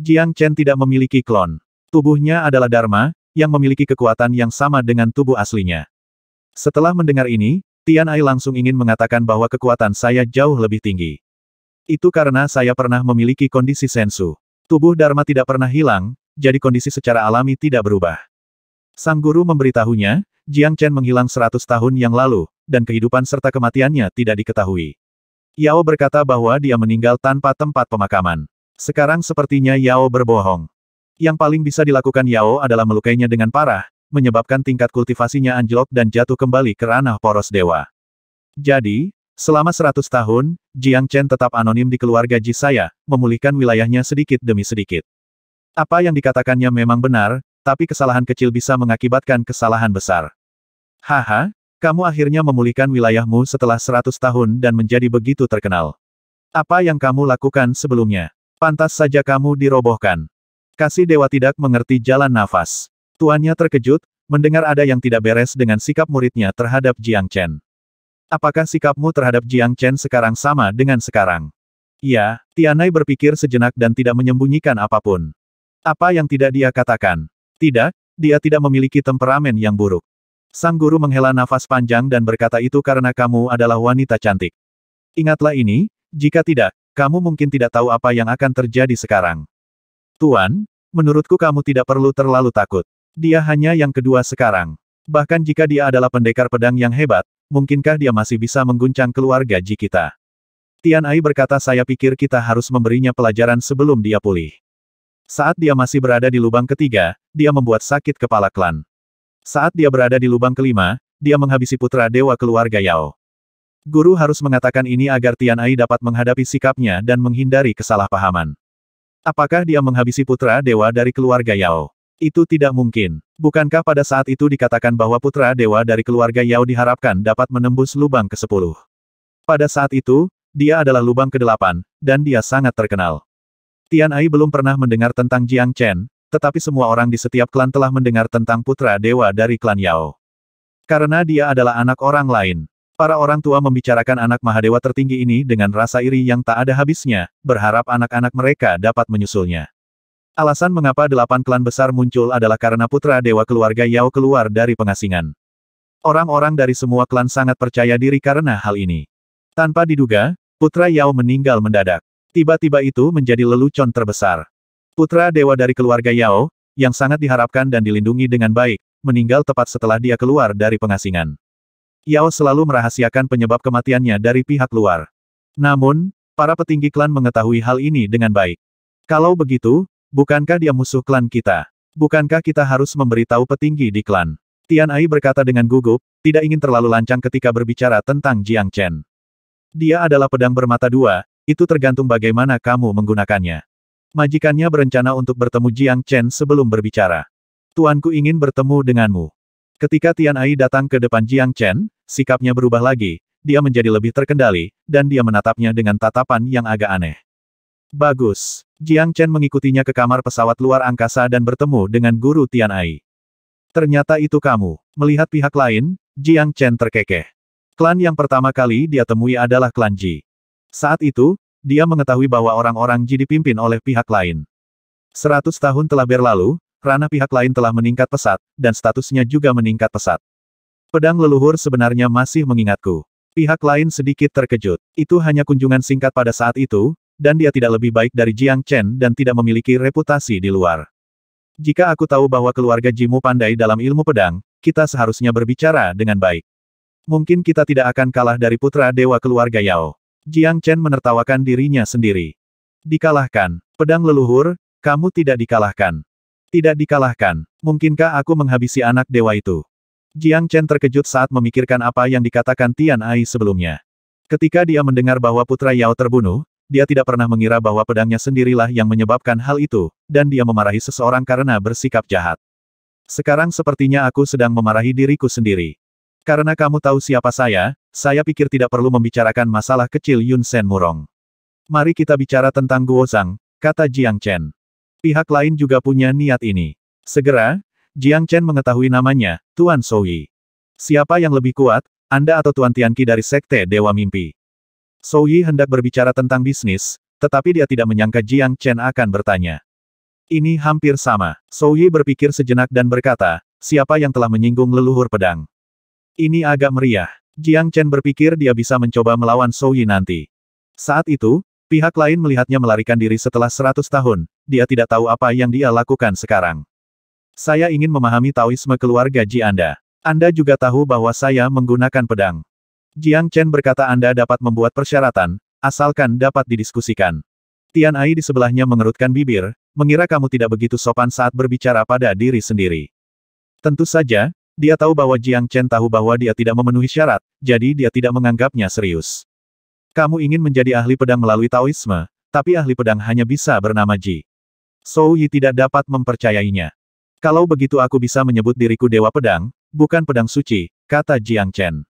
Jiang Chen tidak memiliki klon. Tubuhnya adalah Dharma, yang memiliki kekuatan yang sama dengan tubuh aslinya. Setelah mendengar ini, Tian Ai langsung ingin mengatakan bahwa kekuatan saya jauh lebih tinggi. Itu karena saya pernah memiliki kondisi sensu. Tubuh Dharma tidak pernah hilang, jadi kondisi secara alami tidak berubah. Sang guru memberitahunya, Jiang Chen menghilang 100 tahun yang lalu, dan kehidupan serta kematiannya tidak diketahui. Yao berkata bahwa dia meninggal tanpa tempat pemakaman. Sekarang sepertinya Yao berbohong. Yang paling bisa dilakukan Yao adalah melukainya dengan parah, menyebabkan tingkat kultivasinya anjlok dan jatuh kembali ke ranah poros dewa. Jadi, selama 100 tahun, Jiang Chen tetap anonim di keluarga Ji saya, memulihkan wilayahnya sedikit demi sedikit. Apa yang dikatakannya memang benar, tapi kesalahan kecil bisa mengakibatkan kesalahan besar. Haha, kamu akhirnya memulihkan wilayahmu setelah 100 tahun dan menjadi begitu terkenal. Apa yang kamu lakukan sebelumnya? Pantas saja kamu dirobohkan. Kasih Dewa tidak mengerti jalan nafas. Tuannya terkejut, mendengar ada yang tidak beres dengan sikap muridnya terhadap Jiang Chen. Apakah sikapmu terhadap Jiang Chen sekarang sama dengan sekarang? Ya, Tianai berpikir sejenak dan tidak menyembunyikan apapun. Apa yang tidak dia katakan? Tidak, dia tidak memiliki temperamen yang buruk. Sang guru menghela nafas panjang dan berkata itu karena kamu adalah wanita cantik. Ingatlah ini, jika tidak, kamu mungkin tidak tahu apa yang akan terjadi sekarang. Tuan, menurutku kamu tidak perlu terlalu takut. Dia hanya yang kedua sekarang. Bahkan jika dia adalah pendekar pedang yang hebat, mungkinkah dia masih bisa mengguncang keluarga Ji kita? Tian Ai berkata saya pikir kita harus memberinya pelajaran sebelum dia pulih. Saat dia masih berada di lubang ketiga, dia membuat sakit kepala klan. Saat dia berada di lubang kelima, dia menghabisi putra dewa keluarga Yao. Guru harus mengatakan ini agar Tian Ai dapat menghadapi sikapnya dan menghindari kesalahpahaman. Apakah dia menghabisi putra dewa dari keluarga Yao? Itu tidak mungkin. Bukankah pada saat itu dikatakan bahwa putra dewa dari keluarga Yao diharapkan dapat menembus lubang ke-10? Pada saat itu, dia adalah lubang ke-8, dan dia sangat terkenal. Tian Ai belum pernah mendengar tentang Jiang Chen, tetapi semua orang di setiap klan telah mendengar tentang putra dewa dari klan Yao. Karena dia adalah anak orang lain, Para orang tua membicarakan anak Mahadewa tertinggi ini dengan rasa iri yang tak ada habisnya, berharap anak-anak mereka dapat menyusulnya. Alasan mengapa delapan klan besar muncul adalah karena putra dewa keluarga Yao keluar dari pengasingan. Orang-orang dari semua klan sangat percaya diri karena hal ini. Tanpa diduga, putra Yao meninggal mendadak. Tiba-tiba itu menjadi lelucon terbesar. Putra dewa dari keluarga Yao, yang sangat diharapkan dan dilindungi dengan baik, meninggal tepat setelah dia keluar dari pengasingan. Yao selalu merahasiakan penyebab kematiannya dari pihak luar. Namun, para petinggi klan mengetahui hal ini dengan baik. Kalau begitu, bukankah dia musuh klan kita? Bukankah kita harus memberitahu petinggi di klan? Tian Ai berkata dengan gugup, tidak ingin terlalu lancang ketika berbicara tentang Jiang Chen. Dia adalah pedang bermata dua, itu tergantung bagaimana kamu menggunakannya. Majikannya berencana untuk bertemu Jiang Chen sebelum berbicara. Tuanku ingin bertemu denganmu. Ketika Tian Ai datang ke depan Jiang Chen, sikapnya berubah lagi, dia menjadi lebih terkendali, dan dia menatapnya dengan tatapan yang agak aneh. Bagus. Jiang Chen mengikutinya ke kamar pesawat luar angkasa dan bertemu dengan guru Tian Ai. Ternyata itu kamu. Melihat pihak lain, Jiang Chen terkekeh. Klan yang pertama kali dia temui adalah klan Ji. Saat itu, dia mengetahui bahwa orang-orang Ji dipimpin oleh pihak lain. Seratus tahun telah berlalu, ranah pihak lain telah meningkat pesat, dan statusnya juga meningkat pesat. Pedang leluhur sebenarnya masih mengingatku. Pihak lain sedikit terkejut. Itu hanya kunjungan singkat pada saat itu, dan dia tidak lebih baik dari Jiang Chen dan tidak memiliki reputasi di luar. Jika aku tahu bahwa keluarga Jimu pandai dalam ilmu pedang, kita seharusnya berbicara dengan baik. Mungkin kita tidak akan kalah dari putra dewa keluarga Yao. Jiang Chen menertawakan dirinya sendiri. Dikalahkan, pedang leluhur, kamu tidak dikalahkan. Tidak dikalahkan. Mungkinkah aku menghabisi anak dewa itu? Jiang Chen terkejut saat memikirkan apa yang dikatakan Tian Ai sebelumnya. Ketika dia mendengar bahwa putra Yao terbunuh, dia tidak pernah mengira bahwa pedangnya sendirilah yang menyebabkan hal itu, dan dia memarahi seseorang karena bersikap jahat. Sekarang sepertinya aku sedang memarahi diriku sendiri. Karena kamu tahu siapa saya, saya pikir tidak perlu membicarakan masalah kecil Yun Sen Murong. Mari kita bicara tentang Guo Guozang, kata Jiang Chen. Pihak lain juga punya niat ini. Segera, Jiang Chen mengetahui namanya, Tuan Soyi. Siapa yang lebih kuat, Anda atau Tuan Tianqi dari Sekte Dewa Mimpi? Soyi hendak berbicara tentang bisnis, tetapi dia tidak menyangka Jiang Chen akan bertanya. Ini hampir sama. Soyi berpikir sejenak dan berkata, siapa yang telah menyinggung leluhur pedang? Ini agak meriah. Jiang Chen berpikir dia bisa mencoba melawan Soyi nanti. Saat itu, pihak lain melihatnya melarikan diri setelah 100 tahun, dia tidak tahu apa yang dia lakukan sekarang. Saya ingin memahami Taoisme keluarga Ji Anda. Anda juga tahu bahwa saya menggunakan pedang. Jiang Chen berkata Anda dapat membuat persyaratan, asalkan dapat didiskusikan. Tian Ai di sebelahnya mengerutkan bibir, mengira kamu tidak begitu sopan saat berbicara pada diri sendiri. Tentu saja, dia tahu bahwa Jiang Chen tahu bahwa dia tidak memenuhi syarat, jadi dia tidak menganggapnya serius. Kamu ingin menjadi ahli pedang melalui Taoisme, tapi ahli pedang hanya bisa bernama Ji. Zhou Yi tidak dapat mempercayainya. Kalau begitu aku bisa menyebut diriku Dewa Pedang, bukan pedang suci, kata Jiang Chen.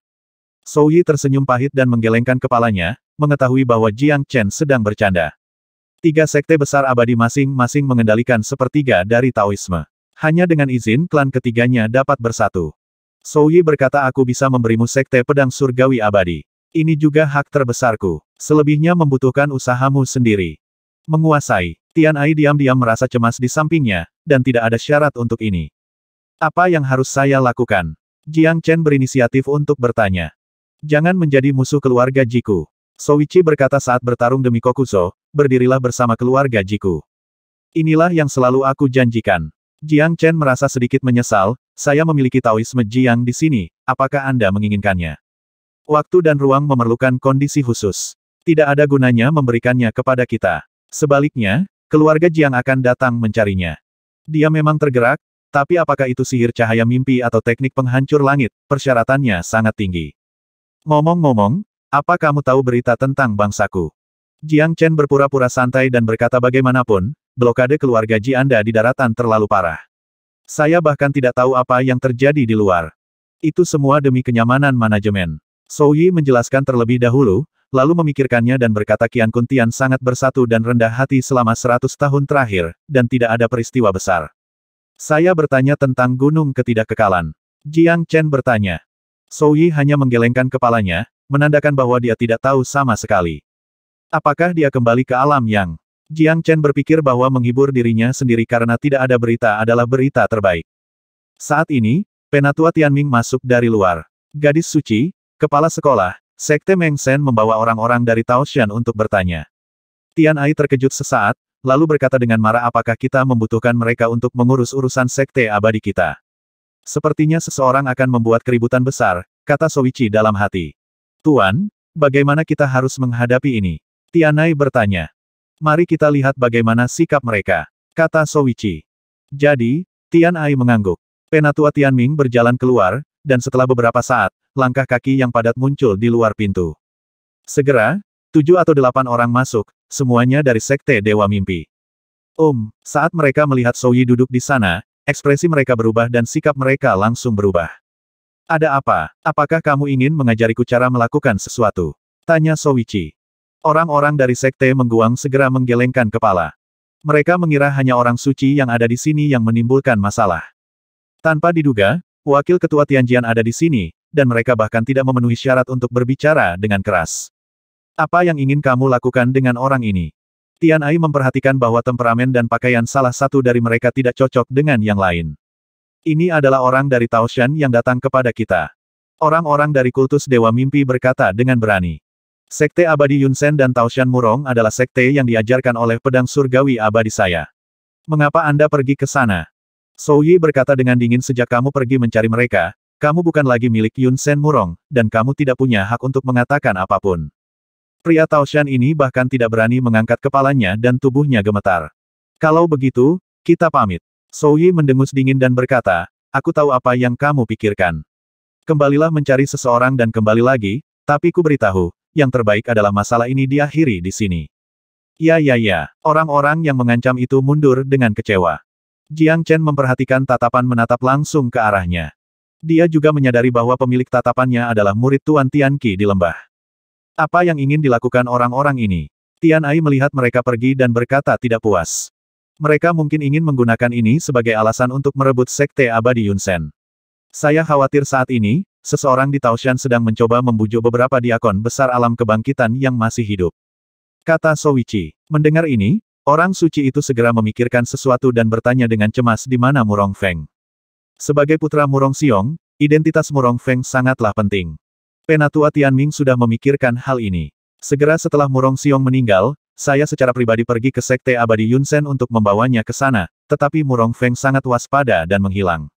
Zhou Yi tersenyum pahit dan menggelengkan kepalanya, mengetahui bahwa Jiang Chen sedang bercanda. Tiga sekte besar abadi masing-masing mengendalikan sepertiga dari Taoisme. Hanya dengan izin klan ketiganya dapat bersatu. Zhou Yi berkata aku bisa memberimu sekte pedang surgawi abadi. Ini juga hak terbesarku. Selebihnya membutuhkan usahamu sendiri menguasai. Tian Ai diam-diam merasa cemas di sampingnya, dan tidak ada syarat untuk ini. Apa yang harus saya lakukan? Jiang Chen berinisiatif untuk bertanya. Jangan menjadi musuh keluarga Jiku. Soichi berkata saat bertarung demi Kokuso, berdirilah bersama keluarga Jiku. Inilah yang selalu aku janjikan. Jiang Chen merasa sedikit menyesal, saya memiliki Taoisme Jiang di sini, apakah Anda menginginkannya? Waktu dan ruang memerlukan kondisi khusus. Tidak ada gunanya memberikannya kepada kita. Sebaliknya, keluarga Jiang akan datang mencarinya. Dia memang tergerak, tapi apakah itu sihir cahaya mimpi atau teknik penghancur langit, persyaratannya sangat tinggi. Ngomong-ngomong, apa kamu tahu berita tentang bangsaku? Jiang Chen berpura-pura santai dan berkata bagaimanapun, blokade keluarga Ji Anda di daratan terlalu parah. Saya bahkan tidak tahu apa yang terjadi di luar. Itu semua demi kenyamanan manajemen. Sou Yi menjelaskan terlebih dahulu, lalu memikirkannya dan berkata Kian Kuntian sangat bersatu dan rendah hati selama seratus tahun terakhir, dan tidak ada peristiwa besar. Saya bertanya tentang gunung ketidakkekalan. Jiang Chen bertanya. Sou Yi hanya menggelengkan kepalanya, menandakan bahwa dia tidak tahu sama sekali. Apakah dia kembali ke alam yang? Jiang Chen berpikir bahwa menghibur dirinya sendiri karena tidak ada berita adalah berita terbaik. Saat ini, Penatua Tianming masuk dari luar. Gadis suci, kepala sekolah, Sekte Mengsen membawa orang-orang dari Taoshan untuk bertanya. Tian Ai terkejut sesaat, lalu berkata dengan marah apakah kita membutuhkan mereka untuk mengurus urusan sekte abadi kita. Sepertinya seseorang akan membuat keributan besar, kata Soichi dalam hati. Tuan, bagaimana kita harus menghadapi ini? Tian Ai bertanya. Mari kita lihat bagaimana sikap mereka, kata Soichi. Jadi, Tian Ai mengangguk. Penatua Tian Ming berjalan keluar, dan setelah beberapa saat, langkah kaki yang padat muncul di luar pintu. Segera, tujuh atau delapan orang masuk, semuanya dari Sekte Dewa Mimpi. Om, saat mereka melihat Soyi duduk di sana, ekspresi mereka berubah dan sikap mereka langsung berubah. Ada apa? Apakah kamu ingin mengajariku cara melakukan sesuatu? Tanya Soichi. Orang-orang dari Sekte Mengguang segera menggelengkan kepala. Mereka mengira hanya orang suci yang ada di sini yang menimbulkan masalah. Tanpa diduga, Wakil Ketua Tianjian ada di sini, dan mereka bahkan tidak memenuhi syarat untuk berbicara dengan keras. Apa yang ingin kamu lakukan dengan orang ini? Tian Ai memperhatikan bahwa temperamen dan pakaian salah satu dari mereka tidak cocok dengan yang lain. Ini adalah orang dari Taoshan yang datang kepada kita. Orang-orang dari kultus Dewa Mimpi berkata dengan berani. Sekte abadi Yunsen dan Taoshan Murong adalah sekte yang diajarkan oleh pedang surgawi abadi saya. Mengapa Anda pergi ke sana? Sou Yi berkata dengan dingin sejak kamu pergi mencari mereka, kamu bukan lagi milik Yun Sen Murong, dan kamu tidak punya hak untuk mengatakan apapun. Pria Taoshan ini bahkan tidak berani mengangkat kepalanya dan tubuhnya gemetar. Kalau begitu, kita pamit. Sou Yi mendengus dingin dan berkata, aku tahu apa yang kamu pikirkan. Kembalilah mencari seseorang dan kembali lagi, tapi ku beritahu, yang terbaik adalah masalah ini diakhiri di sini. Ya ya ya, orang-orang yang mengancam itu mundur dengan kecewa. Jiang Chen memperhatikan tatapan menatap langsung ke arahnya. Dia juga menyadari bahwa pemilik tatapannya adalah murid Tuan Tian Qi di lembah. Apa yang ingin dilakukan orang-orang ini? Tian Ai melihat mereka pergi dan berkata tidak puas. Mereka mungkin ingin menggunakan ini sebagai alasan untuk merebut Sekte Abadi Yunsen. Saya khawatir saat ini, seseorang di Taoshan sedang mencoba membujuk beberapa diakon besar alam kebangkitan yang masih hidup. Kata Soichi. Mendengar ini, Orang suci itu segera memikirkan sesuatu dan bertanya dengan cemas di mana Murong Feng. Sebagai putra Murong Siong, identitas Murong Feng sangatlah penting. Penatua Tianming sudah memikirkan hal ini. Segera setelah Murong Siong meninggal, saya secara pribadi pergi ke Sekte Abadi Yunsen untuk membawanya ke sana, tetapi Murong Feng sangat waspada dan menghilang.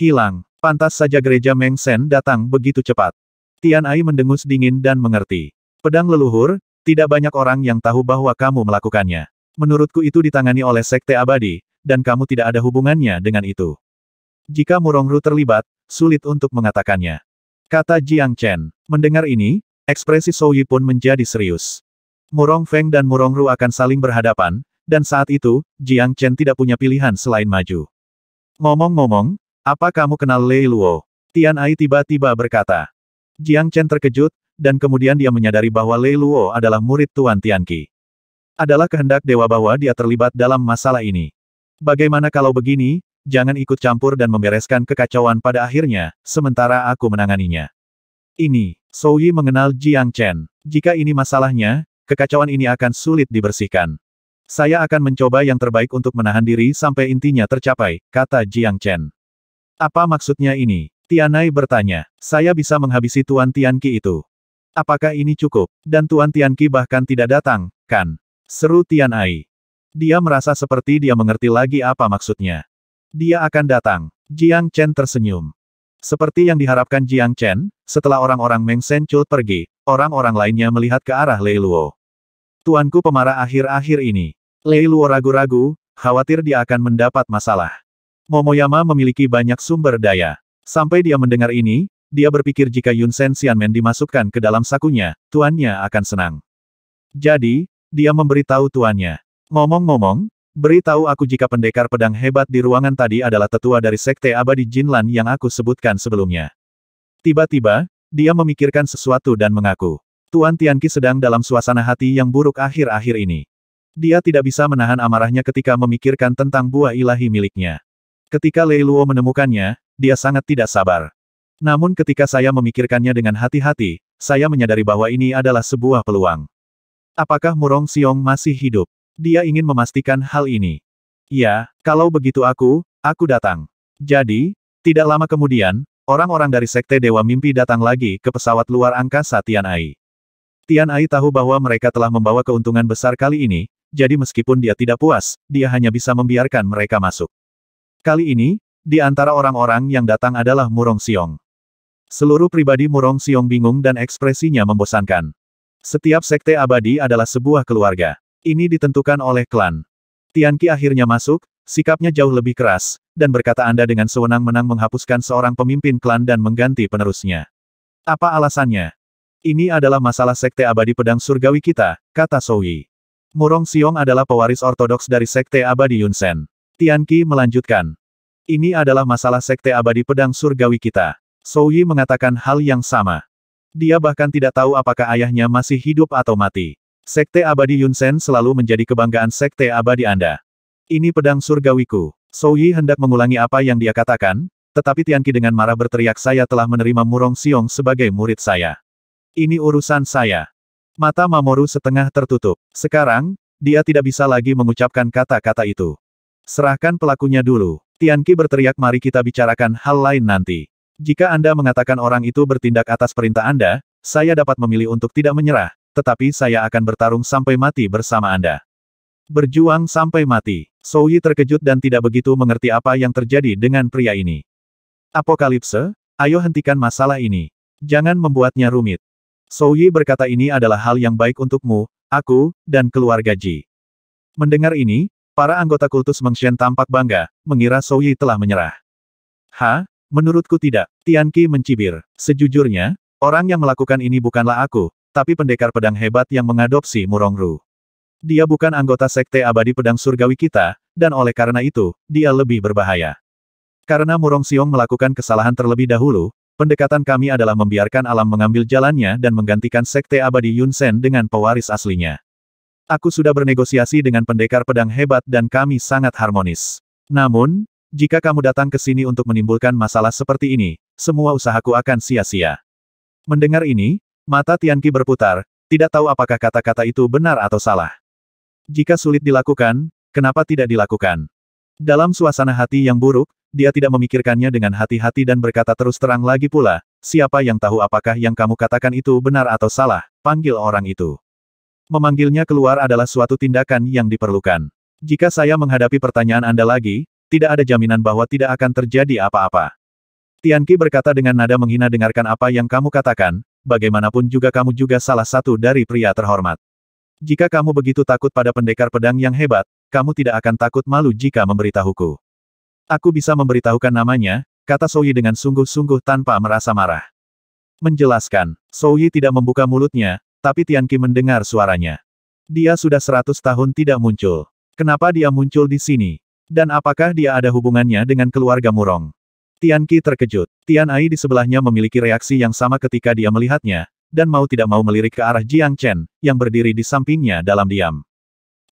Hilang, pantas saja gereja Meng Sen datang begitu cepat. Tian Ai mendengus dingin dan mengerti. Pedang leluhur, tidak banyak orang yang tahu bahwa kamu melakukannya. Menurutku itu ditangani oleh Sekte Abadi, dan kamu tidak ada hubungannya dengan itu. Jika Murongru terlibat, sulit untuk mengatakannya. Kata Jiang Chen. Mendengar ini, ekspresi Sou Yi pun menjadi serius. Murong Feng dan Murong Ru akan saling berhadapan, dan saat itu, Jiang Chen tidak punya pilihan selain maju. Ngomong-ngomong, apa kamu kenal Lei Luo? Tian Ai tiba-tiba berkata. Jiang Chen terkejut, dan kemudian dia menyadari bahwa Lei Luo adalah murid Tuan Tian Qi. Adalah kehendak dewa bahwa dia terlibat dalam masalah ini. Bagaimana kalau begini, jangan ikut campur dan membereskan kekacauan pada akhirnya, sementara aku menanganinya. Ini, Sou Yi mengenal Jiang Chen. Jika ini masalahnya, kekacauan ini akan sulit dibersihkan. Saya akan mencoba yang terbaik untuk menahan diri sampai intinya tercapai, kata Jiang Chen. Apa maksudnya ini? Tianai bertanya. Saya bisa menghabisi Tuan Tianqi itu. Apakah ini cukup? Dan Tuan Tianqi bahkan tidak datang, kan? Seru Tian Ai. Dia merasa seperti dia mengerti lagi apa maksudnya. Dia akan datang. Jiang Chen tersenyum. Seperti yang diharapkan Jiang Chen, setelah orang-orang Meng Sencul pergi, orang-orang lainnya melihat ke arah Lei Luo. Tuanku pemarah akhir-akhir ini. Lei Luo ragu-ragu, khawatir dia akan mendapat masalah. Momoyama memiliki banyak sumber daya. Sampai dia mendengar ini, dia berpikir jika Yun Sen Xianmen dimasukkan ke dalam sakunya, tuannya akan senang. Jadi, dia memberitahu tuannya. Ngomong-ngomong, beritahu aku jika pendekar pedang hebat di ruangan tadi adalah tetua dari Sekte Abadi Jinlan yang aku sebutkan sebelumnya. Tiba-tiba, dia memikirkan sesuatu dan mengaku. Tuan Tianqi sedang dalam suasana hati yang buruk akhir-akhir ini. Dia tidak bisa menahan amarahnya ketika memikirkan tentang buah ilahi miliknya. Ketika Lei Luo menemukannya, dia sangat tidak sabar. Namun ketika saya memikirkannya dengan hati-hati, saya menyadari bahwa ini adalah sebuah peluang. Apakah Murong Xiong masih hidup? Dia ingin memastikan hal ini. Ya, kalau begitu aku, aku datang. Jadi, tidak lama kemudian, orang-orang dari Sekte Dewa Mimpi datang lagi ke pesawat luar angkasa Ai. Tian Tian Ai tahu bahwa mereka telah membawa keuntungan besar kali ini, jadi meskipun dia tidak puas, dia hanya bisa membiarkan mereka masuk. Kali ini, di antara orang-orang yang datang adalah Murong Xiong. Seluruh pribadi Murong Xiong bingung dan ekspresinya membosankan. Setiap sekte abadi adalah sebuah keluarga. Ini ditentukan oleh klan. Tianqi akhirnya masuk, sikapnya jauh lebih keras, dan berkata Anda dengan sewenang-menang menghapuskan seorang pemimpin klan dan mengganti penerusnya. Apa alasannya? Ini adalah masalah sekte abadi pedang surgawi kita, kata Soui. Murong Xiong adalah pewaris ortodoks dari sekte abadi Yunsen. Tianqi melanjutkan. Ini adalah masalah sekte abadi pedang surgawi kita. Soui mengatakan hal yang sama. Dia bahkan tidak tahu apakah ayahnya masih hidup atau mati. Sekte abadi Yunsen selalu menjadi kebanggaan sekte abadi Anda. Ini pedang surgawiku. Sou Yi hendak mengulangi apa yang dia katakan, tetapi Tianqi dengan marah berteriak saya telah menerima Murong Xiong sebagai murid saya. Ini urusan saya. Mata Mamoru setengah tertutup. Sekarang, dia tidak bisa lagi mengucapkan kata-kata itu. Serahkan pelakunya dulu. Tianqi berteriak mari kita bicarakan hal lain nanti. Jika Anda mengatakan orang itu bertindak atas perintah Anda, saya dapat memilih untuk tidak menyerah, tetapi saya akan bertarung sampai mati bersama Anda. Berjuang sampai mati, Yi terkejut dan tidak begitu mengerti apa yang terjadi dengan pria ini. Apokalipse, ayo hentikan masalah ini. Jangan membuatnya rumit. Yi berkata ini adalah hal yang baik untukmu, aku, dan keluarga Ji. Mendengar ini, para anggota kultus Mengshen tampak bangga, mengira Yi telah menyerah. Ha, Menurutku tidak, Tianqi mencibir. Sejujurnya, orang yang melakukan ini bukanlah aku, tapi pendekar pedang hebat yang mengadopsi Murongru. Dia bukan anggota sekte abadi pedang surgawi kita, dan oleh karena itu, dia lebih berbahaya. Karena Murong Siong melakukan kesalahan terlebih dahulu, pendekatan kami adalah membiarkan alam mengambil jalannya dan menggantikan sekte abadi Yun Sen dengan pewaris aslinya. Aku sudah bernegosiasi dengan pendekar pedang hebat dan kami sangat harmonis. Namun, jika kamu datang ke sini untuk menimbulkan masalah seperti ini, semua usahaku akan sia-sia. Mendengar ini, mata Tianqi berputar, tidak tahu apakah kata-kata itu benar atau salah. Jika sulit dilakukan, kenapa tidak dilakukan? Dalam suasana hati yang buruk, dia tidak memikirkannya dengan hati-hati dan berkata terus terang lagi pula, siapa yang tahu apakah yang kamu katakan itu benar atau salah, panggil orang itu. Memanggilnya keluar adalah suatu tindakan yang diperlukan. Jika saya menghadapi pertanyaan Anda lagi, tidak ada jaminan bahwa tidak akan terjadi apa-apa. Tianqi berkata dengan nada menghina dengarkan apa yang kamu katakan, bagaimanapun juga kamu juga salah satu dari pria terhormat. Jika kamu begitu takut pada pendekar pedang yang hebat, kamu tidak akan takut malu jika memberitahuku. Aku bisa memberitahukan namanya, kata Soyi dengan sungguh-sungguh tanpa merasa marah. Menjelaskan, Soyi tidak membuka mulutnya, tapi Tianqi mendengar suaranya. Dia sudah seratus tahun tidak muncul. Kenapa dia muncul di sini? Dan apakah dia ada hubungannya dengan keluarga Murong? Tian Qi terkejut. Tian Ai di sebelahnya memiliki reaksi yang sama ketika dia melihatnya, dan mau tidak mau melirik ke arah Jiang Chen, yang berdiri di sampingnya dalam diam.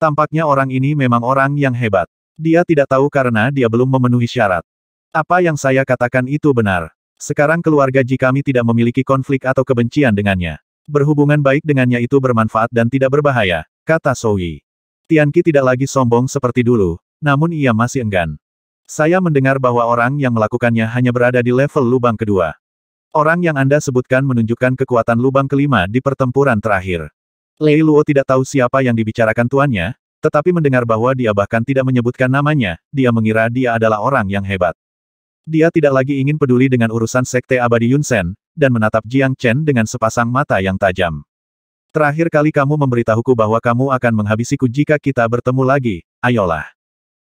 Tampaknya orang ini memang orang yang hebat. Dia tidak tahu karena dia belum memenuhi syarat. Apa yang saya katakan itu benar. Sekarang keluarga Ji kami tidak memiliki konflik atau kebencian dengannya. Berhubungan baik dengannya itu bermanfaat dan tidak berbahaya, kata Sowi. Tian Qi tidak lagi sombong seperti dulu, namun ia masih enggan. Saya mendengar bahwa orang yang melakukannya hanya berada di level lubang kedua. Orang yang Anda sebutkan menunjukkan kekuatan lubang kelima di pertempuran terakhir. Lei Luo tidak tahu siapa yang dibicarakan tuannya, tetapi mendengar bahwa dia bahkan tidak menyebutkan namanya, dia mengira dia adalah orang yang hebat. Dia tidak lagi ingin peduli dengan urusan Sekte Abadi Yunsen, dan menatap Jiang Chen dengan sepasang mata yang tajam. Terakhir kali kamu memberitahuku bahwa kamu akan menghabisiku jika kita bertemu lagi, ayolah.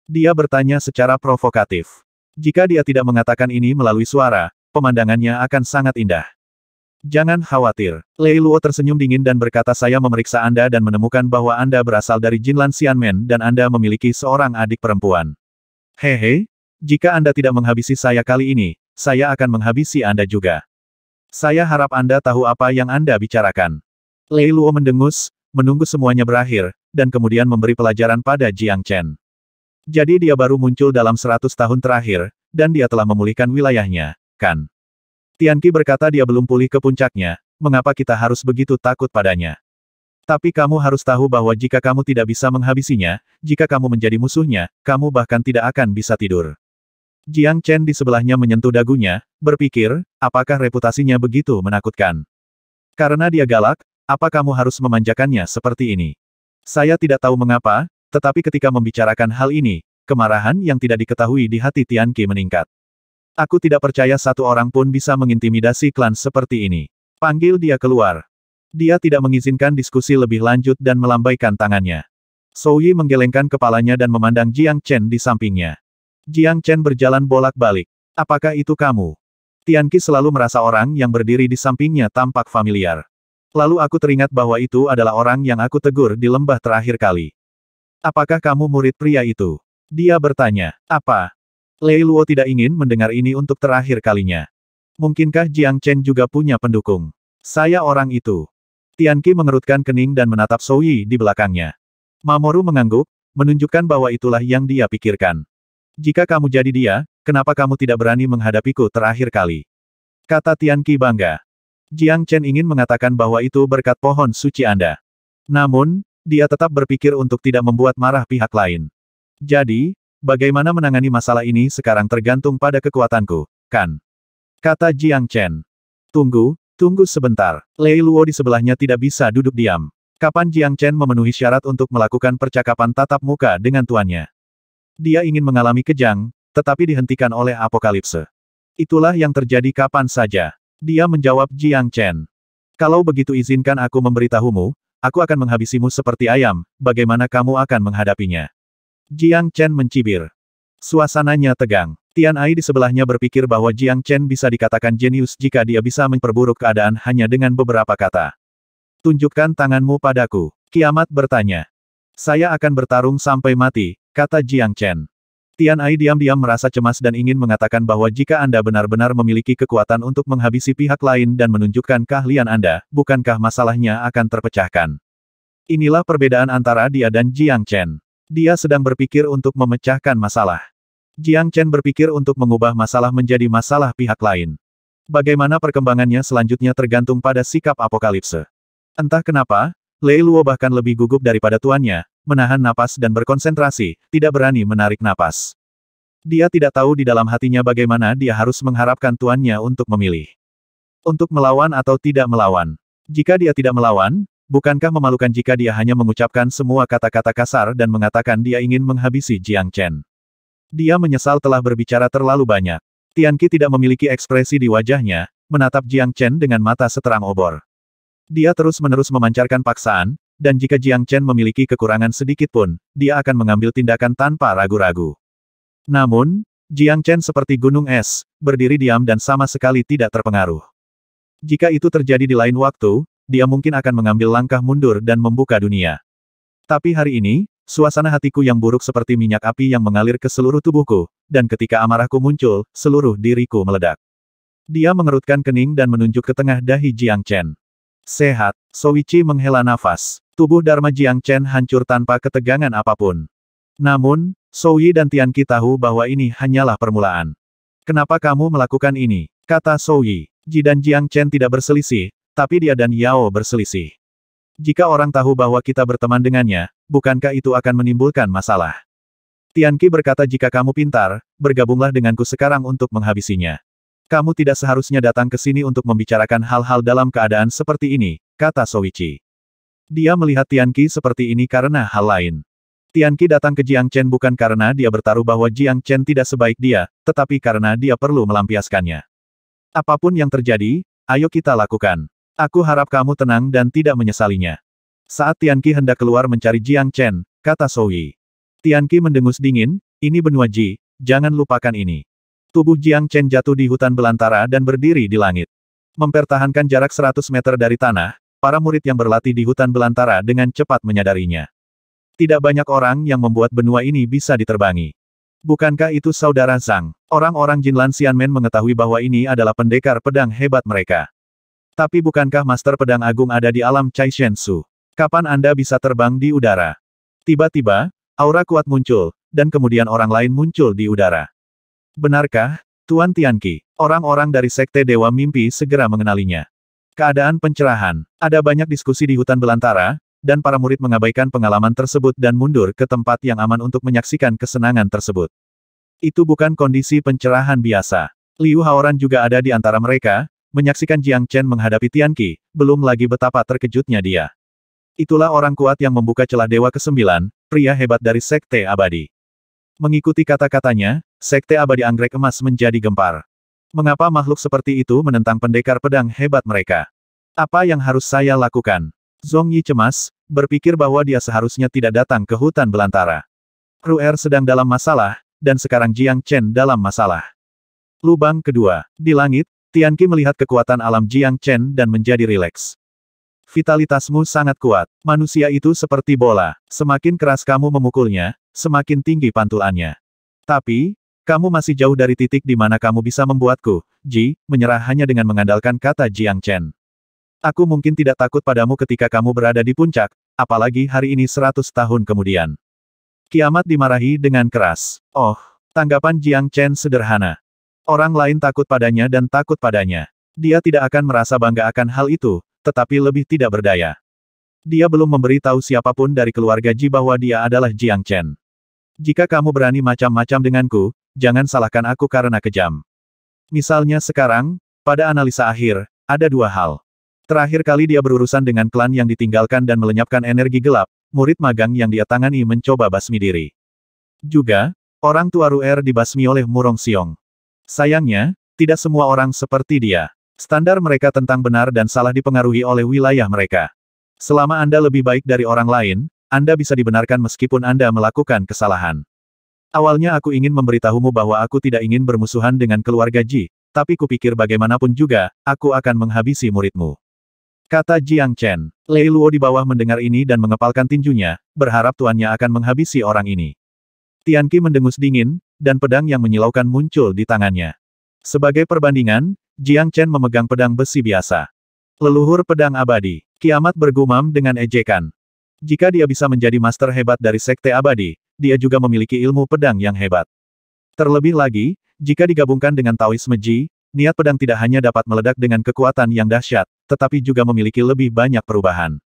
Dia bertanya secara provokatif. Jika dia tidak mengatakan ini melalui suara, pemandangannya akan sangat indah. Jangan khawatir. Lei Luo tersenyum dingin dan berkata saya memeriksa Anda dan menemukan bahwa Anda berasal dari Jinlan Xianmen dan Anda memiliki seorang adik perempuan. Hehe, jika Anda tidak menghabisi saya kali ini, saya akan menghabisi Anda juga. Saya harap Anda tahu apa yang Anda bicarakan. Lei Luo mendengus, menunggu semuanya berakhir, dan kemudian memberi pelajaran pada Jiang Chen. Jadi dia baru muncul dalam seratus tahun terakhir, dan dia telah memulihkan wilayahnya, kan? Tianqi berkata dia belum pulih ke puncaknya, mengapa kita harus begitu takut padanya? Tapi kamu harus tahu bahwa jika kamu tidak bisa menghabisinya, jika kamu menjadi musuhnya, kamu bahkan tidak akan bisa tidur. Jiang Chen di sebelahnya menyentuh dagunya, berpikir, apakah reputasinya begitu menakutkan? Karena dia galak, apa kamu harus memanjakannya seperti ini? Saya tidak tahu mengapa, tetapi ketika membicarakan hal ini, kemarahan yang tidak diketahui di hati Tian Qi meningkat. Aku tidak percaya satu orang pun bisa mengintimidasi klan seperti ini. Panggil dia keluar. Dia tidak mengizinkan diskusi lebih lanjut dan melambaikan tangannya. Sou Yi menggelengkan kepalanya dan memandang Jiang Chen di sampingnya. Jiang Chen berjalan bolak-balik. Apakah itu kamu? Tian Qi selalu merasa orang yang berdiri di sampingnya tampak familiar. Lalu aku teringat bahwa itu adalah orang yang aku tegur di lembah terakhir kali. Apakah kamu murid pria itu? Dia bertanya. Apa? Lei Luo tidak ingin mendengar ini untuk terakhir kalinya. Mungkinkah Jiang Chen juga punya pendukung? Saya orang itu. Tianqi mengerutkan kening dan menatap Yi di belakangnya. Mamoru mengangguk, menunjukkan bahwa itulah yang dia pikirkan. Jika kamu jadi dia, kenapa kamu tidak berani menghadapiku terakhir kali? Kata Tianqi bangga. Jiang Chen ingin mengatakan bahwa itu berkat pohon suci Anda. Namun, dia tetap berpikir untuk tidak membuat marah pihak lain. Jadi, bagaimana menangani masalah ini sekarang tergantung pada kekuatanku, kan? Kata Jiang Chen. Tunggu, tunggu sebentar. Lei Luo di sebelahnya tidak bisa duduk diam. Kapan Jiang Chen memenuhi syarat untuk melakukan percakapan tatap muka dengan tuannya? Dia ingin mengalami kejang, tetapi dihentikan oleh apokalipse. Itulah yang terjadi kapan saja. Dia menjawab Jiang Chen. Kalau begitu izinkan aku memberitahumu, Aku akan menghabisimu seperti ayam, bagaimana kamu akan menghadapinya? Jiang Chen mencibir. Suasananya tegang. Tian Ai di sebelahnya berpikir bahwa Jiang Chen bisa dikatakan jenius jika dia bisa memperburuk keadaan hanya dengan beberapa kata. Tunjukkan tanganmu padaku. Kiamat bertanya. Saya akan bertarung sampai mati, kata Jiang Chen. Tian Ai diam-diam merasa cemas dan ingin mengatakan bahwa jika Anda benar-benar memiliki kekuatan untuk menghabisi pihak lain dan menunjukkan keahlian Anda, bukankah masalahnya akan terpecahkan? Inilah perbedaan antara dia dan Jiang Chen. Dia sedang berpikir untuk memecahkan masalah. Jiang Chen berpikir untuk mengubah masalah menjadi masalah pihak lain. Bagaimana perkembangannya selanjutnya tergantung pada sikap apokalipse. Entah kenapa, Lei Luo bahkan lebih gugup daripada tuannya, menahan napas dan berkonsentrasi, tidak berani menarik napas. Dia tidak tahu di dalam hatinya bagaimana dia harus mengharapkan tuannya untuk memilih. Untuk melawan atau tidak melawan. Jika dia tidak melawan, bukankah memalukan jika dia hanya mengucapkan semua kata-kata kasar dan mengatakan dia ingin menghabisi Jiang Chen. Dia menyesal telah berbicara terlalu banyak. Tianqi tidak memiliki ekspresi di wajahnya, menatap Jiang Chen dengan mata seterang obor. Dia terus-menerus memancarkan paksaan, dan jika Jiang Chen memiliki kekurangan sedikit pun, dia akan mengambil tindakan tanpa ragu-ragu. Namun, Jiang Chen seperti gunung es, berdiri diam dan sama sekali tidak terpengaruh. Jika itu terjadi di lain waktu, dia mungkin akan mengambil langkah mundur dan membuka dunia. Tapi hari ini, suasana hatiku yang buruk seperti minyak api yang mengalir ke seluruh tubuhku, dan ketika amarahku muncul, seluruh diriku meledak. Dia mengerutkan kening dan menunjuk ke tengah dahi Jiang Chen. Sehat, Soichi menghela nafas. Tubuh Dharma Jiang Chen hancur tanpa ketegangan apapun. Namun, Soi dan Tianqi tahu bahwa ini hanyalah permulaan. Kenapa kamu melakukan ini? Kata Soi. Ji dan Jiang Chen tidak berselisih, tapi dia dan Yao berselisih. Jika orang tahu bahwa kita berteman dengannya, bukankah itu akan menimbulkan masalah? Tianqi berkata jika kamu pintar, bergabunglah denganku sekarang untuk menghabisinya. Kamu tidak seharusnya datang ke sini untuk membicarakan hal-hal dalam keadaan seperti ini, kata Soichi. Dia melihat Tianqi seperti ini karena hal lain. Tianqi datang ke Jiang Chen bukan karena dia bertaruh bahwa Jiang Chen tidak sebaik dia, tetapi karena dia perlu melampiaskannya. Apapun yang terjadi, ayo kita lakukan. Aku harap kamu tenang dan tidak menyesalinya. Saat Tianqi hendak keluar mencari Jiang Chen, kata Soi. Tianqi mendengus dingin, ini benua Ji, jangan lupakan ini. Tubuh Jiang Chen jatuh di hutan belantara dan berdiri di langit. Mempertahankan jarak 100 meter dari tanah, para murid yang berlatih di hutan belantara dengan cepat menyadarinya. Tidak banyak orang yang membuat benua ini bisa diterbangi. Bukankah itu saudara Zhang? Orang-orang Jin Xianmen mengetahui bahwa ini adalah pendekar pedang hebat mereka. Tapi bukankah Master Pedang Agung ada di alam Chai Shen Kapan Anda bisa terbang di udara? Tiba-tiba, aura kuat muncul, dan kemudian orang lain muncul di udara. Benarkah, Tuan Tianqi? Orang-orang dari Sekte Dewa Mimpi segera mengenalinya. Keadaan pencerahan. Ada banyak diskusi di hutan belantara, dan para murid mengabaikan pengalaman tersebut dan mundur ke tempat yang aman untuk menyaksikan kesenangan tersebut. Itu bukan kondisi pencerahan biasa. Liu Haoran juga ada di antara mereka, menyaksikan Jiang Chen menghadapi Tianqi, belum lagi betapa terkejutnya dia. Itulah orang kuat yang membuka celah Dewa ke-9, pria hebat dari Sekte Abadi. Mengikuti kata-katanya, Sekte abadi anggrek emas menjadi gempar. Mengapa makhluk seperti itu menentang pendekar pedang hebat mereka? Apa yang harus saya lakukan? Zong Yi cemas, berpikir bahwa dia seharusnya tidak datang ke hutan belantara. Ruer sedang dalam masalah, dan sekarang Jiang Chen dalam masalah. Lubang kedua, di langit, Tianqi melihat kekuatan alam Jiang Chen dan menjadi rileks. Vitalitasmu sangat kuat. Manusia itu seperti bola. Semakin keras kamu memukulnya, semakin tinggi pantulannya. Tapi, kamu masih jauh dari titik di mana kamu bisa membuatku, Ji, menyerah hanya dengan mengandalkan kata Jiang Chen. Aku mungkin tidak takut padamu ketika kamu berada di puncak, apalagi hari ini seratus tahun kemudian. Kiamat dimarahi dengan keras. Oh, tanggapan Jiang Chen sederhana. Orang lain takut padanya dan takut padanya. Dia tidak akan merasa bangga akan hal itu, tetapi lebih tidak berdaya. Dia belum memberi tahu siapapun dari keluarga Ji bahwa dia adalah Jiang Chen. Jika kamu berani macam-macam denganku, jangan salahkan aku karena kejam. Misalnya sekarang, pada analisa akhir, ada dua hal. Terakhir kali dia berurusan dengan klan yang ditinggalkan dan melenyapkan energi gelap, murid magang yang dia tangani mencoba basmi diri. Juga, orang tua Ruer dibasmi oleh Murong Siong. Sayangnya, tidak semua orang seperti dia. Standar mereka tentang benar dan salah dipengaruhi oleh wilayah mereka. Selama Anda lebih baik dari orang lain, Anda bisa dibenarkan meskipun Anda melakukan kesalahan. Awalnya aku ingin memberitahumu bahwa aku tidak ingin bermusuhan dengan keluarga Ji, tapi kupikir bagaimanapun juga, aku akan menghabisi muridmu. Kata Jiang Chen. Lei Luo di bawah mendengar ini dan mengepalkan tinjunya, berharap tuannya akan menghabisi orang ini. Tian Qi mendengus dingin, dan pedang yang menyilaukan muncul di tangannya. Sebagai perbandingan, Jiang Chen memegang pedang besi biasa. Leluhur pedang abadi. Kiamat bergumam dengan ejekan. Jika dia bisa menjadi master hebat dari sekte abadi, dia juga memiliki ilmu pedang yang hebat. Terlebih lagi, jika digabungkan dengan Taoisme Ji, niat pedang tidak hanya dapat meledak dengan kekuatan yang dahsyat, tetapi juga memiliki lebih banyak perubahan.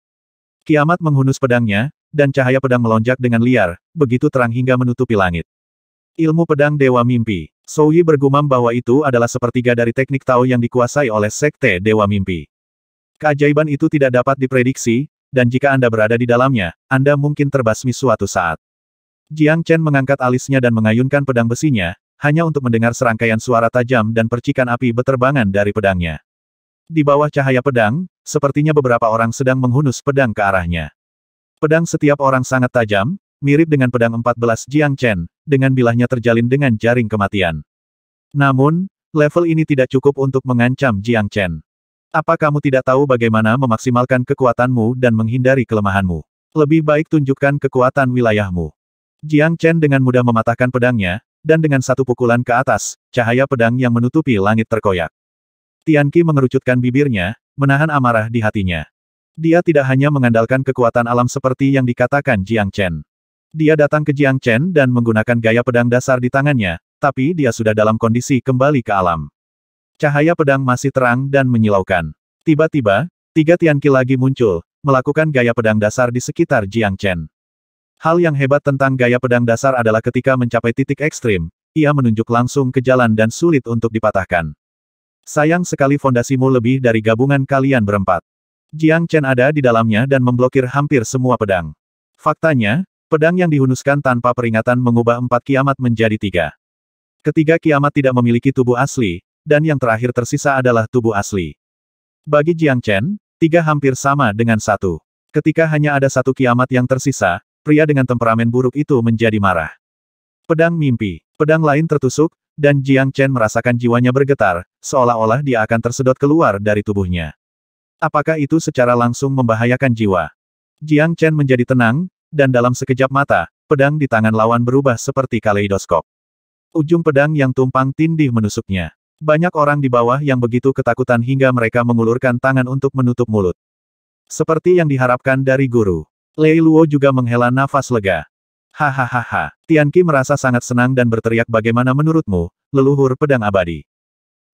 Kiamat menghunus pedangnya, dan cahaya pedang melonjak dengan liar, begitu terang hingga menutupi langit. Ilmu pedang Dewa Mimpi Yi bergumam bahwa itu adalah sepertiga dari teknik Tao yang dikuasai oleh Sekte Dewa Mimpi. Keajaiban itu tidak dapat diprediksi, dan jika Anda berada di dalamnya, Anda mungkin terbasmi suatu saat. Jiang Chen mengangkat alisnya dan mengayunkan pedang besinya, hanya untuk mendengar serangkaian suara tajam dan percikan api berterbangan dari pedangnya. Di bawah cahaya pedang, sepertinya beberapa orang sedang menghunus pedang ke arahnya. Pedang setiap orang sangat tajam, mirip dengan pedang 14 Jiang Chen, dengan bilahnya terjalin dengan jaring kematian. Namun, level ini tidak cukup untuk mengancam Jiang Chen. Apa kamu tidak tahu bagaimana memaksimalkan kekuatanmu dan menghindari kelemahanmu? Lebih baik tunjukkan kekuatan wilayahmu. Jiang Chen dengan mudah mematahkan pedangnya, dan dengan satu pukulan ke atas, cahaya pedang yang menutupi langit terkoyak. Tian Qi mengerucutkan bibirnya, menahan amarah di hatinya. Dia tidak hanya mengandalkan kekuatan alam seperti yang dikatakan Jiang Chen. Dia datang ke Jiang Chen dan menggunakan gaya pedang dasar di tangannya, tapi dia sudah dalam kondisi kembali ke alam. Cahaya pedang masih terang dan menyilaukan. Tiba-tiba, tiga Tian Qi lagi muncul, melakukan gaya pedang dasar di sekitar Jiang Chen. Hal yang hebat tentang gaya pedang dasar adalah ketika mencapai titik ekstrim, ia menunjuk langsung ke jalan dan sulit untuk dipatahkan. Sayang sekali fondasimu lebih dari gabungan kalian berempat. Jiang Chen ada di dalamnya dan memblokir hampir semua pedang. Faktanya, pedang yang dihunuskan tanpa peringatan mengubah empat kiamat menjadi tiga. Ketiga kiamat tidak memiliki tubuh asli, dan yang terakhir tersisa adalah tubuh asli. Bagi Jiang Chen, tiga hampir sama dengan satu. Ketika hanya ada satu kiamat yang tersisa, pria dengan temperamen buruk itu menjadi marah. Pedang mimpi, pedang lain tertusuk, dan Jiang Chen merasakan jiwanya bergetar, seolah-olah dia akan tersedot keluar dari tubuhnya. Apakah itu secara langsung membahayakan jiwa? Jiang Chen menjadi tenang, dan dalam sekejap mata, pedang di tangan lawan berubah seperti kaleidoskop. Ujung pedang yang tumpang tindih menusuknya. Banyak orang di bawah yang begitu ketakutan hingga mereka mengulurkan tangan untuk menutup mulut. Seperti yang diharapkan dari guru, Lei Luo juga menghela nafas lega. Hahaha, Tian Qi merasa sangat senang dan berteriak bagaimana menurutmu, leluhur pedang abadi.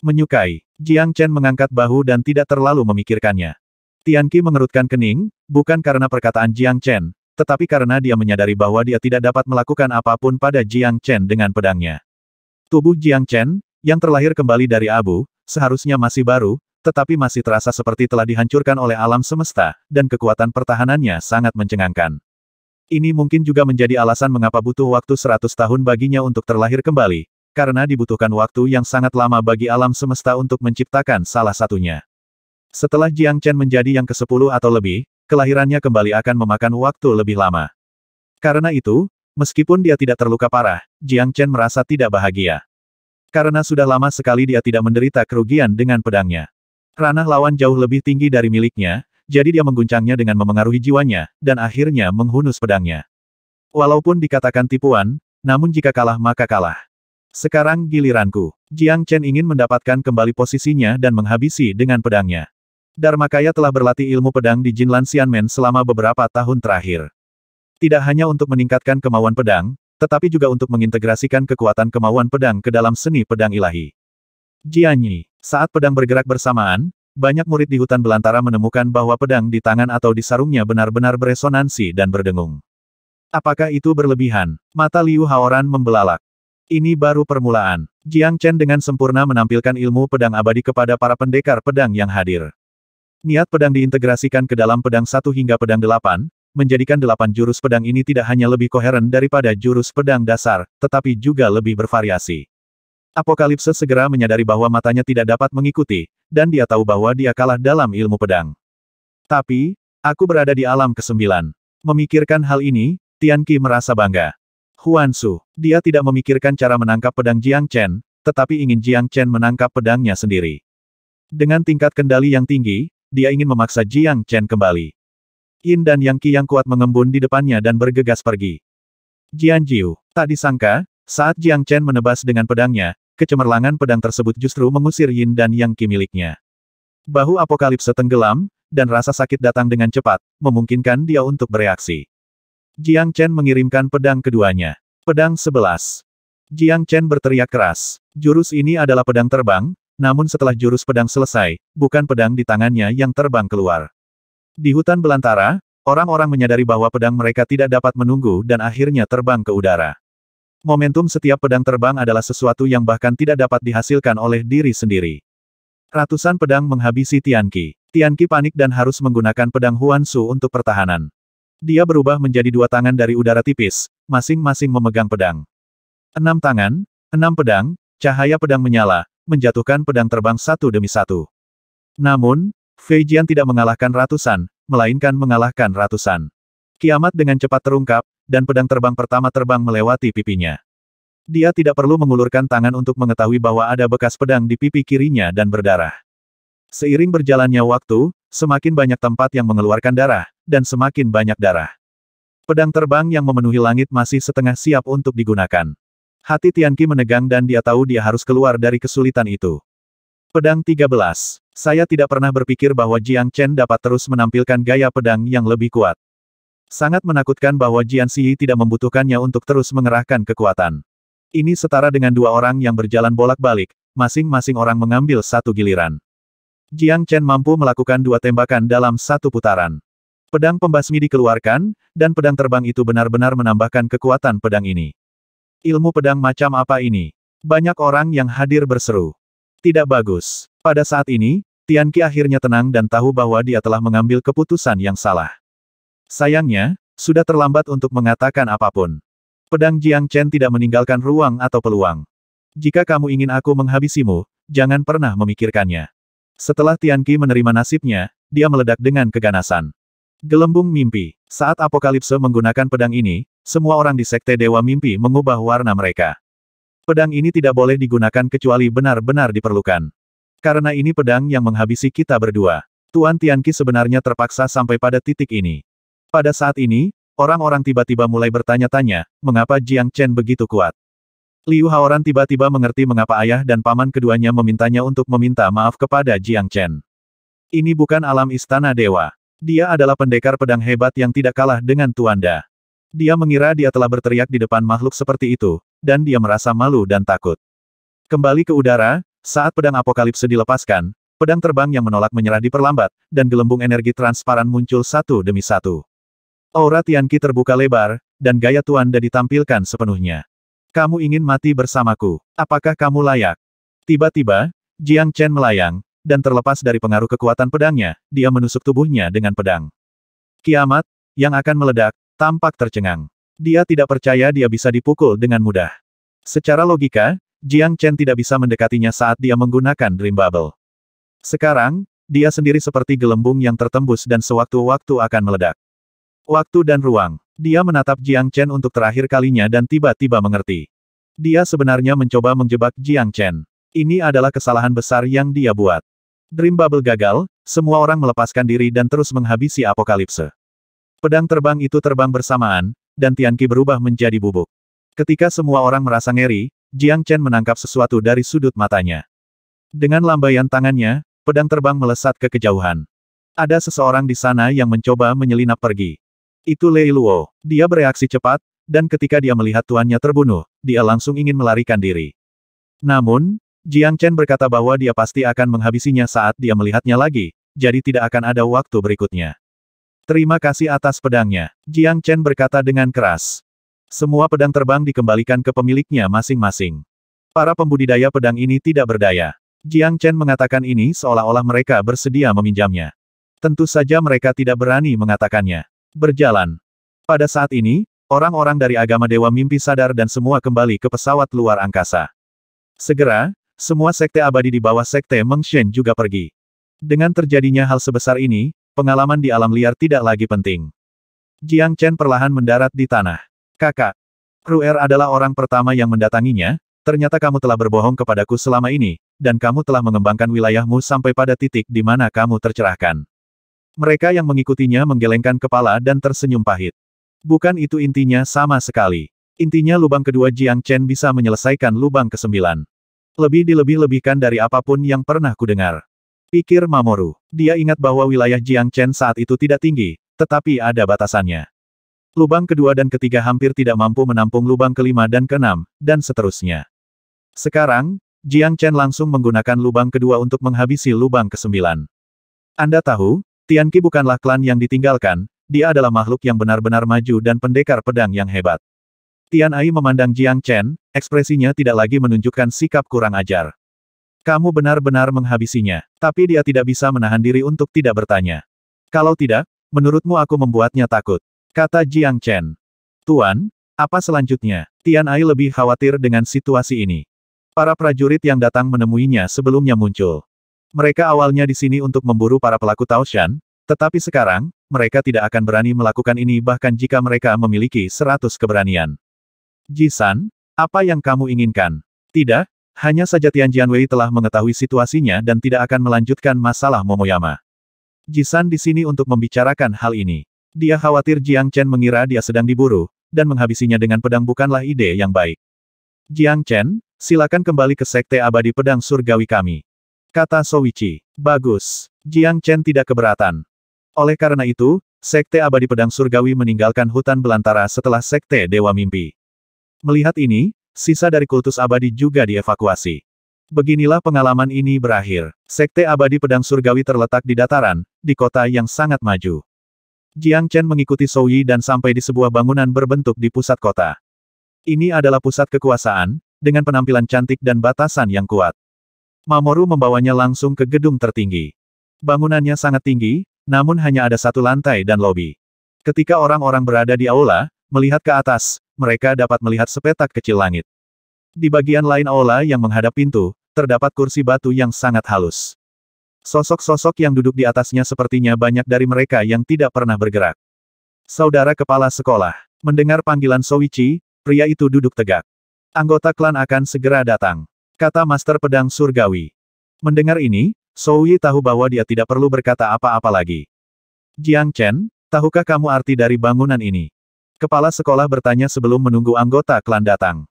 Menyukai, Jiang Chen mengangkat bahu dan tidak terlalu memikirkannya. Tian Qi mengerutkan kening, bukan karena perkataan Jiang Chen, tetapi karena dia menyadari bahwa dia tidak dapat melakukan apapun pada Jiang Chen dengan pedangnya. Tubuh Jiang Chen, yang terlahir kembali dari abu, seharusnya masih baru, tetapi masih terasa seperti telah dihancurkan oleh alam semesta, dan kekuatan pertahanannya sangat mencengangkan. Ini mungkin juga menjadi alasan mengapa butuh waktu 100 tahun baginya untuk terlahir kembali, karena dibutuhkan waktu yang sangat lama bagi alam semesta untuk menciptakan salah satunya. Setelah Jiang Chen menjadi yang ke-10 atau lebih, kelahirannya kembali akan memakan waktu lebih lama. Karena itu, meskipun dia tidak terluka parah, Jiang Chen merasa tidak bahagia. Karena sudah lama sekali dia tidak menderita kerugian dengan pedangnya. Ranah lawan jauh lebih tinggi dari miliknya, jadi dia mengguncangnya dengan memengaruhi jiwanya, dan akhirnya menghunus pedangnya. Walaupun dikatakan tipuan, namun jika kalah maka kalah. Sekarang giliranku. Jiang Chen ingin mendapatkan kembali posisinya dan menghabisi dengan pedangnya. Dharma Kaya telah berlatih ilmu pedang di Jinlan Xianmen selama beberapa tahun terakhir. Tidak hanya untuk meningkatkan kemauan pedang, tetapi juga untuk mengintegrasikan kekuatan kemauan pedang ke dalam seni pedang ilahi. Jianyi, saat pedang bergerak bersamaan, banyak murid di hutan belantara menemukan bahwa pedang di tangan atau di sarungnya benar-benar beresonansi dan berdengung. Apakah itu berlebihan? Mata Liu Haoran membelalak. Ini baru permulaan. Jiang Chen dengan sempurna menampilkan ilmu pedang abadi kepada para pendekar pedang yang hadir. Niat pedang diintegrasikan ke dalam pedang satu hingga pedang delapan, menjadikan delapan jurus pedang ini tidak hanya lebih koheren daripada jurus pedang dasar, tetapi juga lebih bervariasi. Apokalipse segera menyadari bahwa matanya tidak dapat mengikuti, dan dia tahu bahwa dia kalah dalam ilmu pedang. Tapi, aku berada di alam kesembilan. Memikirkan hal ini, Tian Qi merasa bangga. Huan Su, dia tidak memikirkan cara menangkap pedang Jiang Chen, tetapi ingin Jiang Chen menangkap pedangnya sendiri. Dengan tingkat kendali yang tinggi, dia ingin memaksa Jiang Chen kembali. Yin dan Yang Qi yang kuat mengembun di depannya dan bergegas pergi. Jian Jiu, tak disangka, saat Jiang Chen menebas dengan pedangnya, kecemerlangan pedang tersebut justru mengusir Yin dan Yang Qi miliknya. Bahu apokalipse tenggelam, dan rasa sakit datang dengan cepat, memungkinkan dia untuk bereaksi. Jiang Chen mengirimkan pedang keduanya. Pedang sebelas. Jiang Chen berteriak keras. Jurus ini adalah pedang terbang, namun setelah jurus pedang selesai, bukan pedang di tangannya yang terbang keluar. Di hutan belantara, orang-orang menyadari bahwa pedang mereka tidak dapat menunggu dan akhirnya terbang ke udara. Momentum setiap pedang terbang adalah sesuatu yang bahkan tidak dapat dihasilkan oleh diri sendiri. Ratusan pedang menghabisi Tianqi. Tianqi panik dan harus menggunakan pedang Huan Su untuk pertahanan. Dia berubah menjadi dua tangan dari udara tipis, masing-masing memegang pedang. Enam tangan, enam pedang, cahaya pedang menyala, menjatuhkan pedang terbang satu demi satu. Namun, Fei Jian tidak mengalahkan ratusan, melainkan mengalahkan ratusan. Kiamat dengan cepat terungkap, dan pedang terbang pertama terbang melewati pipinya. Dia tidak perlu mengulurkan tangan untuk mengetahui bahwa ada bekas pedang di pipi kirinya dan berdarah. Seiring berjalannya waktu, semakin banyak tempat yang mengeluarkan darah, dan semakin banyak darah. Pedang terbang yang memenuhi langit masih setengah siap untuk digunakan. Hati Tianqi menegang dan dia tahu dia harus keluar dari kesulitan itu. Pedang 13. Saya tidak pernah berpikir bahwa Jiang Chen dapat terus menampilkan gaya pedang yang lebih kuat. Sangat menakutkan bahwa Jian Xi tidak membutuhkannya untuk terus mengerahkan kekuatan. Ini setara dengan dua orang yang berjalan bolak-balik, masing-masing orang mengambil satu giliran. Jiang Chen mampu melakukan dua tembakan dalam satu putaran. Pedang pembasmi dikeluarkan, dan pedang terbang itu benar-benar menambahkan kekuatan pedang ini. Ilmu pedang macam apa ini? Banyak orang yang hadir berseru. Tidak bagus. Pada saat ini, Tian Qi akhirnya tenang dan tahu bahwa dia telah mengambil keputusan yang salah. Sayangnya, sudah terlambat untuk mengatakan apapun. Pedang Jiang Chen tidak meninggalkan ruang atau peluang. Jika kamu ingin aku menghabisimu, jangan pernah memikirkannya. Setelah Tian Qi menerima nasibnya, dia meledak dengan keganasan. Gelembung mimpi. Saat apokalipse menggunakan pedang ini, semua orang di sekte dewa mimpi mengubah warna mereka. Pedang ini tidak boleh digunakan kecuali benar-benar diperlukan. Karena ini pedang yang menghabisi kita berdua. Tuan Tian Qi sebenarnya terpaksa sampai pada titik ini. Pada saat ini, orang-orang tiba-tiba mulai bertanya-tanya, mengapa Jiang Chen begitu kuat. Liu Haoran tiba-tiba mengerti mengapa ayah dan paman keduanya memintanya untuk meminta maaf kepada Jiang Chen. Ini bukan alam istana dewa. Dia adalah pendekar pedang hebat yang tidak kalah dengan tuan Tuanda. Dia mengira dia telah berteriak di depan makhluk seperti itu, dan dia merasa malu dan takut. Kembali ke udara, saat pedang apokalipse dilepaskan, pedang terbang yang menolak menyerah diperlambat, dan gelembung energi transparan muncul satu demi satu. Aura Tianqi terbuka lebar, dan gaya tuan Tuanda ditampilkan sepenuhnya. Kamu ingin mati bersamaku. Apakah kamu layak? Tiba-tiba, Jiang Chen melayang, dan terlepas dari pengaruh kekuatan pedangnya, dia menusuk tubuhnya dengan pedang. Kiamat, yang akan meledak, tampak tercengang. Dia tidak percaya dia bisa dipukul dengan mudah. Secara logika, Jiang Chen tidak bisa mendekatinya saat dia menggunakan Dream Bubble. Sekarang, dia sendiri seperti gelembung yang tertembus dan sewaktu-waktu akan meledak. Waktu dan ruang. Dia menatap Jiang Chen untuk terakhir kalinya dan tiba-tiba mengerti. Dia sebenarnya mencoba menjebak Jiang Chen. Ini adalah kesalahan besar yang dia buat. Dream Bubble gagal, semua orang melepaskan diri dan terus menghabisi apokalipse. Pedang terbang itu terbang bersamaan, dan Tianqi berubah menjadi bubuk. Ketika semua orang merasa ngeri, Jiang Chen menangkap sesuatu dari sudut matanya. Dengan lambaian tangannya, pedang terbang melesat ke kejauhan. Ada seseorang di sana yang mencoba menyelinap pergi. Itu Lei Luo. Dia bereaksi cepat, dan ketika dia melihat tuannya terbunuh, dia langsung ingin melarikan diri. Namun, Jiang Chen berkata bahwa dia pasti akan menghabisinya saat dia melihatnya lagi, jadi tidak akan ada waktu berikutnya. Terima kasih atas pedangnya, Jiang Chen berkata dengan keras. Semua pedang terbang dikembalikan ke pemiliknya masing-masing. Para pembudidaya pedang ini tidak berdaya. Jiang Chen mengatakan ini seolah-olah mereka bersedia meminjamnya. Tentu saja mereka tidak berani mengatakannya. Berjalan. Pada saat ini, orang-orang dari agama Dewa Mimpi sadar dan semua kembali ke pesawat luar angkasa. Segera, semua sekte abadi di bawah sekte Meng Shen juga pergi. Dengan terjadinya hal sebesar ini, pengalaman di alam liar tidak lagi penting. Jiang Chen perlahan mendarat di tanah. Kakak, Ruer adalah orang pertama yang mendatanginya, ternyata kamu telah berbohong kepadaku selama ini, dan kamu telah mengembangkan wilayahmu sampai pada titik di mana kamu tercerahkan. Mereka yang mengikutinya menggelengkan kepala dan tersenyum pahit. Bukan itu intinya sama sekali. Intinya lubang kedua Jiang Chen bisa menyelesaikan lubang kesembilan. Lebih dilebih-lebihkan dari apapun yang pernah kudengar. Pikir Mamoru. Dia ingat bahwa wilayah Jiang Chen saat itu tidak tinggi, tetapi ada batasannya. Lubang kedua dan ketiga hampir tidak mampu menampung lubang kelima dan keenam, dan seterusnya. Sekarang, Jiang Chen langsung menggunakan lubang kedua untuk menghabisi lubang kesembilan. Anda tahu, Tianqi bukanlah klan yang ditinggalkan, dia adalah makhluk yang benar-benar maju dan pendekar pedang yang hebat. Tian Ai memandang Jiang Chen, ekspresinya tidak lagi menunjukkan sikap kurang ajar. Kamu benar-benar menghabisinya, tapi dia tidak bisa menahan diri untuk tidak bertanya. Kalau tidak, menurutmu aku membuatnya takut, kata Jiang Chen. Tuan, apa selanjutnya? Tian Ai lebih khawatir dengan situasi ini. Para prajurit yang datang menemuinya sebelumnya muncul. Mereka awalnya di sini untuk memburu para pelaku Taoshan, tetapi sekarang, mereka tidak akan berani melakukan ini bahkan jika mereka memiliki seratus keberanian. Jisan, apa yang kamu inginkan? Tidak, hanya saja Tian Jianwei telah mengetahui situasinya dan tidak akan melanjutkan masalah Momoyama. Jisan di sini untuk membicarakan hal ini. Dia khawatir Jiang Chen mengira dia sedang diburu, dan menghabisinya dengan pedang bukanlah ide yang baik. Jiang Chen, silakan kembali ke Sekte Abadi Pedang Surgawi kami. Kata Soichi. Bagus. Jiang Chen tidak keberatan. Oleh karena itu, Sekte Abadi Pedang Surgawi meninggalkan hutan belantara setelah Sekte Dewa Mimpi. Melihat ini, sisa dari kultus abadi juga dievakuasi. Beginilah pengalaman ini berakhir. Sekte Abadi Pedang Surgawi terletak di dataran, di kota yang sangat maju. Jiang Chen mengikuti Yi dan sampai di sebuah bangunan berbentuk di pusat kota. Ini adalah pusat kekuasaan, dengan penampilan cantik dan batasan yang kuat. Mamoru membawanya langsung ke gedung tertinggi. Bangunannya sangat tinggi, namun hanya ada satu lantai dan lobi. Ketika orang-orang berada di aula, melihat ke atas, mereka dapat melihat sepetak kecil langit. Di bagian lain aula yang menghadap pintu, terdapat kursi batu yang sangat halus. Sosok-sosok yang duduk di atasnya sepertinya banyak dari mereka yang tidak pernah bergerak. Saudara kepala sekolah, mendengar panggilan Soichi, pria itu duduk tegak. Anggota klan akan segera datang. Kata Master Pedang Surgawi. Mendengar ini, Yi tahu bahwa dia tidak perlu berkata apa-apa lagi. Jiang Chen, tahukah kamu arti dari bangunan ini? Kepala sekolah bertanya sebelum menunggu anggota klan datang.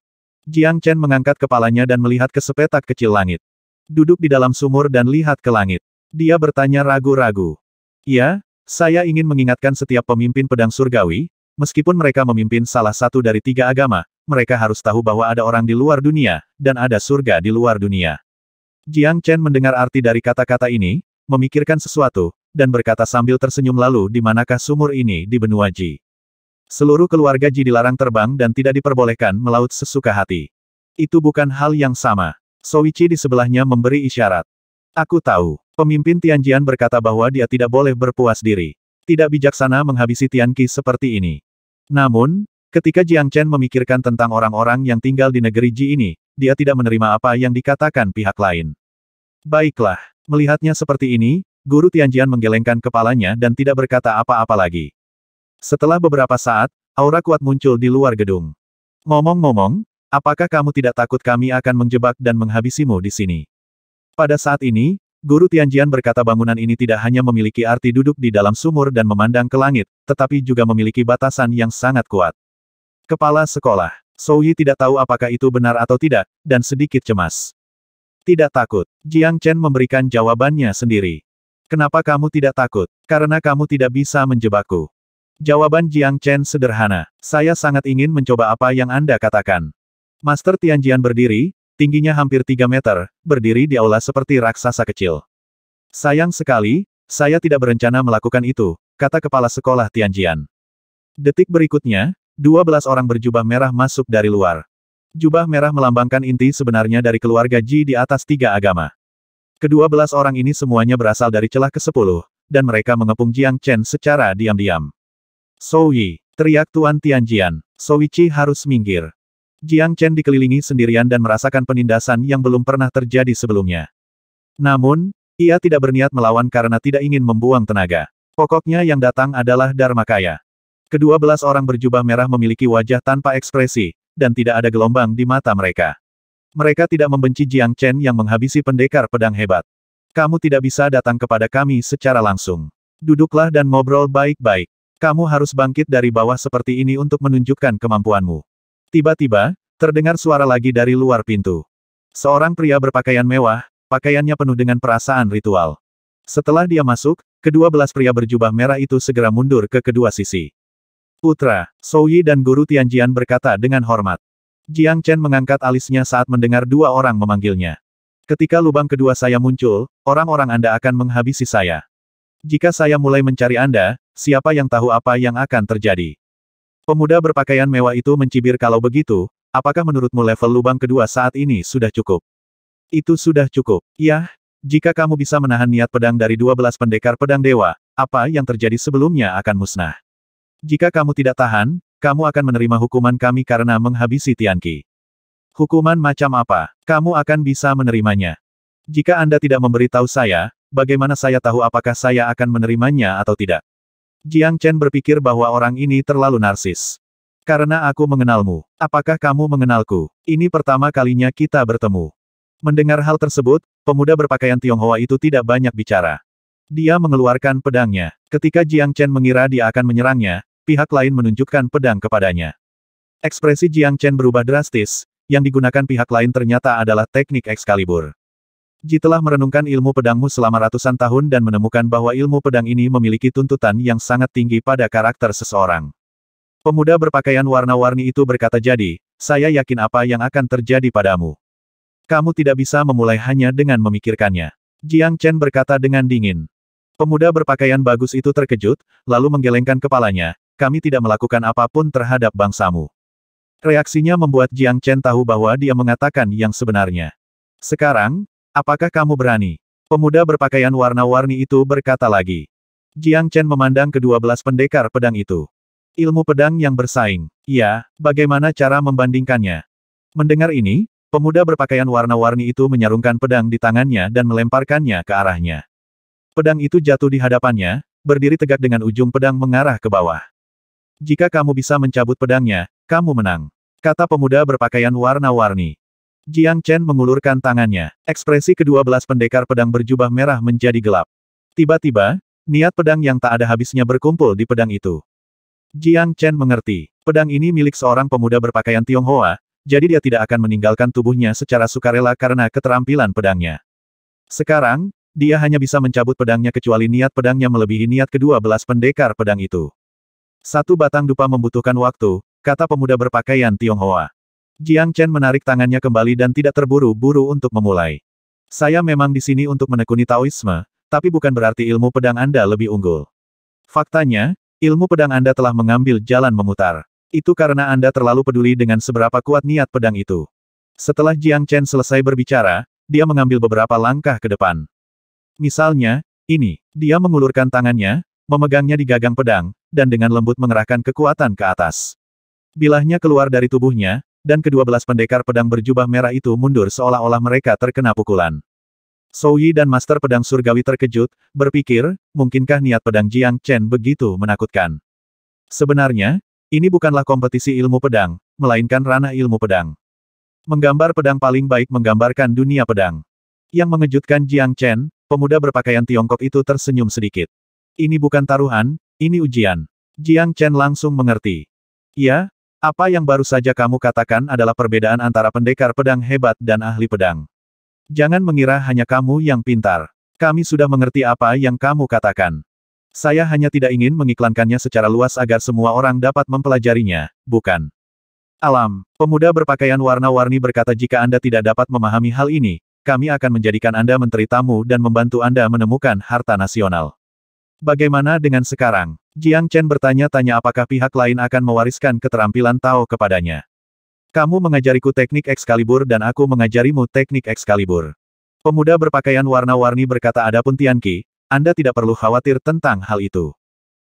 Jiang Chen mengangkat kepalanya dan melihat ke sepetak kecil langit. Duduk di dalam sumur dan lihat ke langit. Dia bertanya ragu-ragu. Ya, saya ingin mengingatkan setiap pemimpin pedang surgawi, meskipun mereka memimpin salah satu dari tiga agama, mereka harus tahu bahwa ada orang di luar dunia, dan ada surga di luar dunia. Jiang Chen mendengar arti dari kata-kata ini, memikirkan sesuatu, dan berkata sambil tersenyum lalu di manakah sumur ini di benua Ji. Seluruh keluarga Ji dilarang terbang dan tidak diperbolehkan melaut sesuka hati. Itu bukan hal yang sama. Soichi di sebelahnya memberi isyarat. Aku tahu. Pemimpin Tianjian berkata bahwa dia tidak boleh berpuas diri. Tidak bijaksana menghabisi Tianqi seperti ini. Namun, Ketika Jiang Chen memikirkan tentang orang-orang yang tinggal di negeri Ji ini, dia tidak menerima apa yang dikatakan pihak lain. Baiklah, melihatnya seperti ini, Guru Tianjian menggelengkan kepalanya dan tidak berkata apa-apa lagi. Setelah beberapa saat, aura kuat muncul di luar gedung. Ngomong-ngomong, apakah kamu tidak takut kami akan menjebak dan menghabisimu di sini? Pada saat ini, Guru Tianjian berkata bangunan ini tidak hanya memiliki arti duduk di dalam sumur dan memandang ke langit, tetapi juga memiliki batasan yang sangat kuat. Kepala sekolah. Yi tidak tahu apakah itu benar atau tidak, dan sedikit cemas. Tidak takut. Jiang Chen memberikan jawabannya sendiri. Kenapa kamu tidak takut? Karena kamu tidak bisa menjebakku. Jawaban Jiang Chen sederhana. Saya sangat ingin mencoba apa yang Anda katakan. Master Tianjian berdiri, tingginya hampir 3 meter, berdiri di aula seperti raksasa kecil. Sayang sekali, saya tidak berencana melakukan itu, kata kepala sekolah Tianjian. Detik berikutnya, 12 orang berjubah merah masuk dari luar. Jubah merah melambangkan inti sebenarnya dari keluarga Ji di atas tiga agama. Kedua belas orang ini semuanya berasal dari celah ke-10, dan mereka mengepung Jiang Chen secara diam-diam. Sou Yi, teriak Tuan Tianjian, Soichi harus minggir. Jiang Chen dikelilingi sendirian dan merasakan penindasan yang belum pernah terjadi sebelumnya. Namun, ia tidak berniat melawan karena tidak ingin membuang tenaga. Pokoknya yang datang adalah Dharma Kaya. Kedua belas orang berjubah merah memiliki wajah tanpa ekspresi, dan tidak ada gelombang di mata mereka. Mereka tidak membenci Jiang Chen yang menghabisi pendekar pedang hebat. Kamu tidak bisa datang kepada kami secara langsung. Duduklah dan ngobrol baik-baik. Kamu harus bangkit dari bawah seperti ini untuk menunjukkan kemampuanmu. Tiba-tiba, terdengar suara lagi dari luar pintu. Seorang pria berpakaian mewah, pakaiannya penuh dengan perasaan ritual. Setelah dia masuk, kedua belas pria berjubah merah itu segera mundur ke kedua sisi. Putra, Sou Yi dan Guru Tianjian berkata dengan hormat. Jiang Chen mengangkat alisnya saat mendengar dua orang memanggilnya. Ketika lubang kedua saya muncul, orang-orang Anda akan menghabisi saya. Jika saya mulai mencari Anda, siapa yang tahu apa yang akan terjadi? Pemuda berpakaian mewah itu mencibir kalau begitu, apakah menurutmu level lubang kedua saat ini sudah cukup? Itu sudah cukup. Yah, jika kamu bisa menahan niat pedang dari 12 pendekar pedang dewa, apa yang terjadi sebelumnya akan musnah. Jika kamu tidak tahan, kamu akan menerima hukuman kami karena menghabisi Tianqi. Hukuman macam apa? Kamu akan bisa menerimanya. Jika Anda tidak memberitahu saya, bagaimana saya tahu apakah saya akan menerimanya atau tidak? Jiang Chen berpikir bahwa orang ini terlalu narsis. Karena aku mengenalmu, apakah kamu mengenalku? Ini pertama kalinya kita bertemu. Mendengar hal tersebut, pemuda berpakaian Tionghoa itu tidak banyak bicara. Dia mengeluarkan pedangnya. Ketika Jiang Chen mengira dia akan menyerangnya, pihak lain menunjukkan pedang kepadanya. Ekspresi Jiang Chen berubah drastis, yang digunakan pihak lain ternyata adalah teknik Excalibur. Ji telah merenungkan ilmu pedangmu selama ratusan tahun dan menemukan bahwa ilmu pedang ini memiliki tuntutan yang sangat tinggi pada karakter seseorang. Pemuda berpakaian warna-warni itu berkata jadi, saya yakin apa yang akan terjadi padamu. Kamu tidak bisa memulai hanya dengan memikirkannya. Jiang Chen berkata dengan dingin. Pemuda berpakaian bagus itu terkejut, lalu menggelengkan kepalanya, kami tidak melakukan apapun terhadap bangsamu. Reaksinya membuat Jiang Chen tahu bahwa dia mengatakan yang sebenarnya. Sekarang, apakah kamu berani? Pemuda berpakaian warna-warni itu berkata lagi. Jiang Chen memandang kedua belas pendekar pedang itu. Ilmu pedang yang bersaing. Ya, bagaimana cara membandingkannya? Mendengar ini, pemuda berpakaian warna-warni itu menyarungkan pedang di tangannya dan melemparkannya ke arahnya. Pedang itu jatuh di hadapannya, berdiri tegak dengan ujung pedang mengarah ke bawah. Jika kamu bisa mencabut pedangnya, kamu menang. Kata pemuda berpakaian warna-warni. Jiang Chen mengulurkan tangannya. Ekspresi kedua belas pendekar pedang berjubah merah menjadi gelap. Tiba-tiba, niat pedang yang tak ada habisnya berkumpul di pedang itu. Jiang Chen mengerti. Pedang ini milik seorang pemuda berpakaian Tionghoa, jadi dia tidak akan meninggalkan tubuhnya secara sukarela karena keterampilan pedangnya. Sekarang, dia hanya bisa mencabut pedangnya kecuali niat pedangnya melebihi niat kedua belas pendekar pedang itu. Satu batang dupa membutuhkan waktu, kata pemuda berpakaian Tionghoa. Jiang Chen menarik tangannya kembali dan tidak terburu-buru untuk memulai. Saya memang di sini untuk menekuni Taoisme, tapi bukan berarti ilmu pedang Anda lebih unggul. Faktanya, ilmu pedang Anda telah mengambil jalan memutar. Itu karena Anda terlalu peduli dengan seberapa kuat niat pedang itu. Setelah Jiang Chen selesai berbicara, dia mengambil beberapa langkah ke depan. Misalnya, ini, dia mengulurkan tangannya, memegangnya di gagang pedang, dan dengan lembut mengerahkan kekuatan ke atas. Bilahnya keluar dari tubuhnya, dan kedua belas pendekar pedang berjubah merah itu mundur seolah-olah mereka terkena pukulan. Yi dan Master Pedang Surgawi terkejut, berpikir, mungkinkah niat pedang Jiang Chen begitu menakutkan. Sebenarnya, ini bukanlah kompetisi ilmu pedang, melainkan ranah ilmu pedang. Menggambar pedang paling baik menggambarkan dunia pedang. Yang mengejutkan Jiang Chen, pemuda berpakaian Tiongkok itu tersenyum sedikit. Ini bukan taruhan, ini ujian. Jiang Chen langsung mengerti. Ya, apa yang baru saja kamu katakan adalah perbedaan antara pendekar pedang hebat dan ahli pedang. Jangan mengira hanya kamu yang pintar. Kami sudah mengerti apa yang kamu katakan. Saya hanya tidak ingin mengiklankannya secara luas agar semua orang dapat mempelajarinya, bukan? Alam, pemuda berpakaian warna-warni berkata jika Anda tidak dapat memahami hal ini, kami akan menjadikan Anda menteri tamu dan membantu Anda menemukan harta nasional. Bagaimana dengan sekarang? Jiang Chen bertanya-tanya apakah pihak lain akan mewariskan keterampilan Tao kepadanya. Kamu mengajariku teknik Excalibur dan aku mengajarimu teknik Excalibur. Pemuda berpakaian warna-warni berkata adapun Tianqi, Anda tidak perlu khawatir tentang hal itu.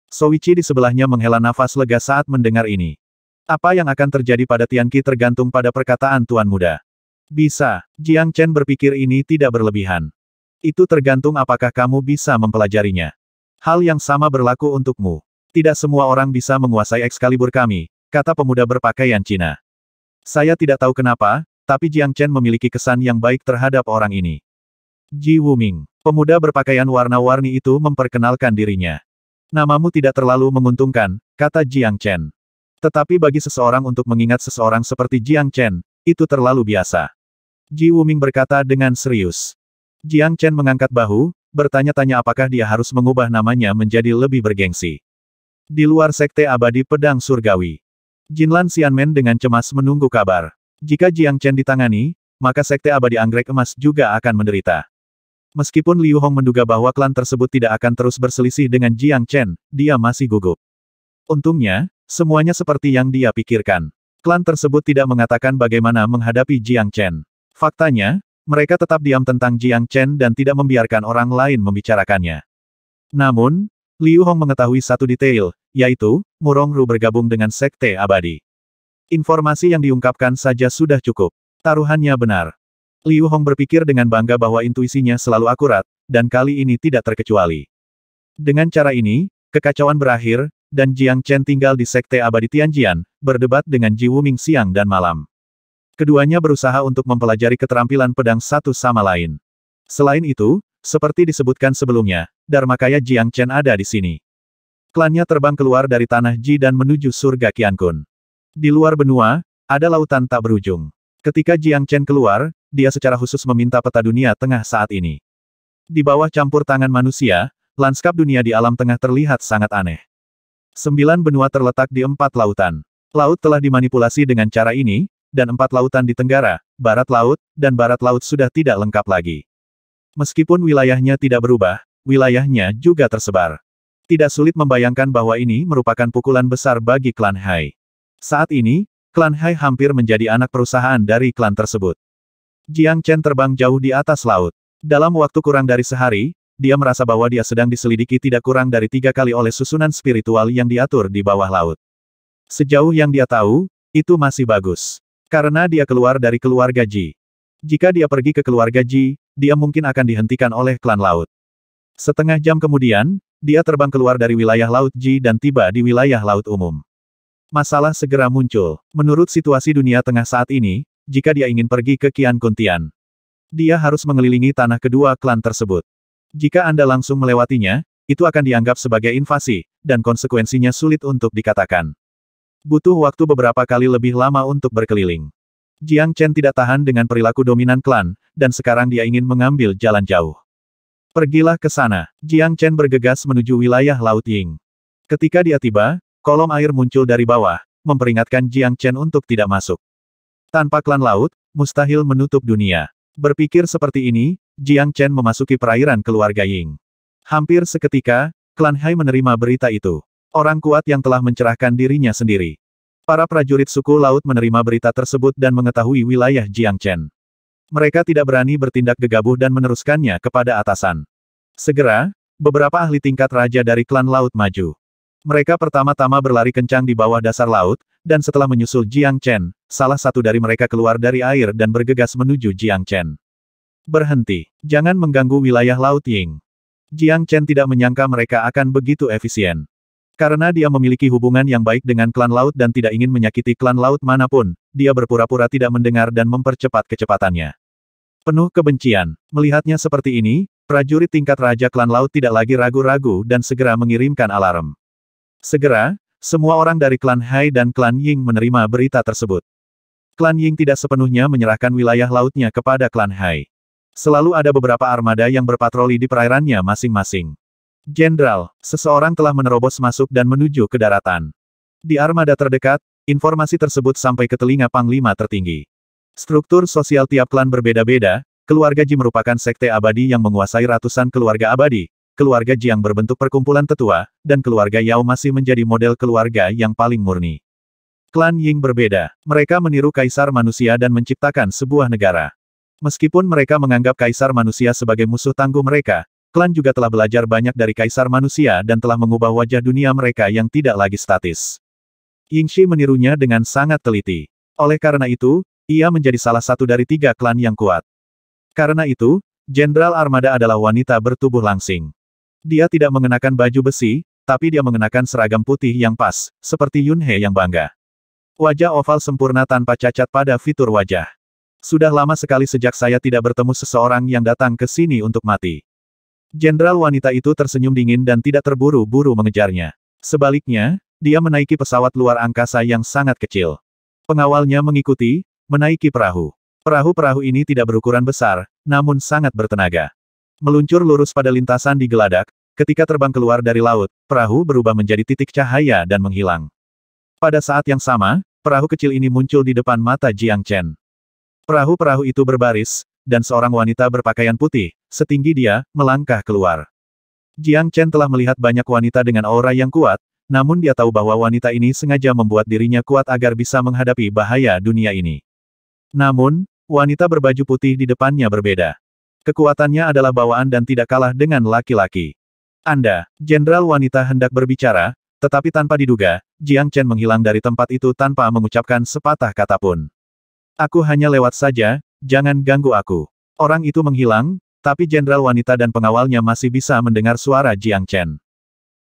Soichi di sebelahnya menghela nafas lega saat mendengar ini. Apa yang akan terjadi pada Tianqi tergantung pada perkataan Tuan Muda. Bisa, Jiang Chen berpikir ini tidak berlebihan. Itu tergantung apakah kamu bisa mempelajarinya. Hal yang sama berlaku untukmu. Tidak semua orang bisa menguasai ekskalibur kami, kata pemuda berpakaian Cina. Saya tidak tahu kenapa, tapi Jiang Chen memiliki kesan yang baik terhadap orang ini. Ji Wuming, pemuda berpakaian warna-warni itu memperkenalkan dirinya. Namamu tidak terlalu menguntungkan, kata Jiang Chen. Tetapi bagi seseorang untuk mengingat seseorang seperti Jiang Chen, itu terlalu biasa. Ji Wuming berkata dengan serius. Jiang Chen mengangkat bahu, bertanya-tanya apakah dia harus mengubah namanya menjadi lebih bergengsi. Di luar sekte abadi pedang surgawi, Jinlan Xianmen dengan cemas menunggu kabar. Jika Jiang Chen ditangani, maka sekte abadi anggrek emas juga akan menderita. Meskipun Liu Hong menduga bahwa klan tersebut tidak akan terus berselisih dengan Jiang Chen, dia masih gugup. Untungnya, semuanya seperti yang dia pikirkan. Klan tersebut tidak mengatakan bagaimana menghadapi Jiang Chen. Faktanya, mereka tetap diam tentang Jiang Chen dan tidak membiarkan orang lain membicarakannya. Namun, Liu Hong mengetahui satu detail, yaitu, Murong Ru bergabung dengan Sekte Abadi. Informasi yang diungkapkan saja sudah cukup. Taruhannya benar. Liu Hong berpikir dengan bangga bahwa intuisinya selalu akurat, dan kali ini tidak terkecuali. Dengan cara ini, kekacauan berakhir, dan Jiang Chen tinggal di Sekte Abadi Tianjian, berdebat dengan Ji Wuming siang dan malam. Keduanya berusaha untuk mempelajari keterampilan pedang satu sama lain. Selain itu, seperti disebutkan sebelumnya, Dharma Kaya Jiang Chen ada di sini. Klannya terbang keluar dari tanah Ji dan menuju surga Qiankun. Di luar benua, ada lautan tak berujung. Ketika Jiang Chen keluar, dia secara khusus meminta peta dunia tengah saat ini. Di bawah campur tangan manusia, lanskap dunia di alam tengah terlihat sangat aneh. Sembilan benua terletak di empat lautan. Laut telah dimanipulasi dengan cara ini, dan empat lautan di tenggara, barat laut, dan barat laut sudah tidak lengkap lagi. Meskipun wilayahnya tidak berubah, wilayahnya juga tersebar. Tidak sulit membayangkan bahwa ini merupakan pukulan besar bagi klan Hai. Saat ini, klan Hai hampir menjadi anak perusahaan dari klan tersebut. Jiang Chen terbang jauh di atas laut. Dalam waktu kurang dari sehari, dia merasa bahwa dia sedang diselidiki tidak kurang dari tiga kali oleh susunan spiritual yang diatur di bawah laut. Sejauh yang dia tahu, itu masih bagus. Karena dia keluar dari keluarga Ji. Jika dia pergi ke keluarga Ji, dia mungkin akan dihentikan oleh klan laut. Setengah jam kemudian, dia terbang keluar dari wilayah Laut Ji dan tiba di wilayah Laut Umum. Masalah segera muncul. Menurut situasi dunia tengah saat ini, jika dia ingin pergi ke Kian Kuntian, dia harus mengelilingi tanah kedua klan tersebut. Jika Anda langsung melewatinya, itu akan dianggap sebagai invasi, dan konsekuensinya sulit untuk dikatakan. Butuh waktu beberapa kali lebih lama untuk berkeliling. Jiang Chen tidak tahan dengan perilaku dominan klan, dan sekarang dia ingin mengambil jalan jauh. Pergilah ke sana. Jiang Chen bergegas menuju wilayah Laut Ying. Ketika dia tiba, kolom air muncul dari bawah, memperingatkan Jiang Chen untuk tidak masuk. Tanpa klan laut, mustahil menutup dunia. Berpikir seperti ini, Jiang Chen memasuki perairan keluarga Ying. Hampir seketika, klan Hai menerima berita itu. Orang kuat yang telah mencerahkan dirinya sendiri. Para prajurit suku laut menerima berita tersebut dan mengetahui wilayah Jiang Chen. Mereka tidak berani bertindak gegabah dan meneruskannya kepada atasan. Segera, beberapa ahli tingkat raja dari klan laut maju. Mereka pertama-tama berlari kencang di bawah dasar laut, dan setelah menyusul Jiang Chen, salah satu dari mereka keluar dari air dan bergegas menuju Jiang Chen. Berhenti, jangan mengganggu wilayah laut Ying. Jiang Chen tidak menyangka mereka akan begitu efisien. Karena dia memiliki hubungan yang baik dengan klan laut dan tidak ingin menyakiti klan laut manapun, dia berpura-pura tidak mendengar dan mempercepat kecepatannya. Penuh kebencian, melihatnya seperti ini, prajurit tingkat Raja Klan Laut tidak lagi ragu-ragu dan segera mengirimkan alarm. Segera, semua orang dari klan Hai dan klan Ying menerima berita tersebut. Klan Ying tidak sepenuhnya menyerahkan wilayah lautnya kepada klan Hai. Selalu ada beberapa armada yang berpatroli di perairannya masing-masing. Jenderal, seseorang telah menerobos masuk dan menuju ke daratan. Di armada terdekat, informasi tersebut sampai ke telinga Panglima tertinggi. Struktur sosial tiap klan berbeda-beda, keluarga Ji merupakan sekte abadi yang menguasai ratusan keluarga abadi, keluarga Ji yang berbentuk perkumpulan tetua, dan keluarga Yao masih menjadi model keluarga yang paling murni. Klan Ying berbeda. Mereka meniru kaisar manusia dan menciptakan sebuah negara. Meskipun mereka menganggap kaisar manusia sebagai musuh tangguh mereka, Klan juga telah belajar banyak dari kaisar manusia dan telah mengubah wajah dunia mereka yang tidak lagi statis. Yingxi menirunya dengan sangat teliti. Oleh karena itu, ia menjadi salah satu dari tiga klan yang kuat. Karena itu, Jenderal Armada adalah wanita bertubuh langsing. Dia tidak mengenakan baju besi, tapi dia mengenakan seragam putih yang pas, seperti Yunhe yang bangga. Wajah oval sempurna tanpa cacat pada fitur wajah. Sudah lama sekali sejak saya tidak bertemu seseorang yang datang ke sini untuk mati. Jenderal wanita itu tersenyum dingin dan tidak terburu-buru mengejarnya. Sebaliknya, dia menaiki pesawat luar angkasa yang sangat kecil. Pengawalnya mengikuti, menaiki perahu. Perahu-perahu ini tidak berukuran besar, namun sangat bertenaga. Meluncur lurus pada lintasan di geladak, ketika terbang keluar dari laut, perahu berubah menjadi titik cahaya dan menghilang. Pada saat yang sama, perahu kecil ini muncul di depan mata Jiang Chen. Perahu-perahu itu berbaris, dan seorang wanita berpakaian putih, setinggi dia, melangkah keluar. Jiang Chen telah melihat banyak wanita dengan aura yang kuat, namun dia tahu bahwa wanita ini sengaja membuat dirinya kuat agar bisa menghadapi bahaya dunia ini. Namun, wanita berbaju putih di depannya berbeda. Kekuatannya adalah bawaan dan tidak kalah dengan laki-laki. Anda, jenderal wanita hendak berbicara, tetapi tanpa diduga, Jiang Chen menghilang dari tempat itu tanpa mengucapkan sepatah kata pun. Aku hanya lewat saja, jangan ganggu aku. Orang itu menghilang, tapi jenderal wanita dan pengawalnya masih bisa mendengar suara Jiang Chen.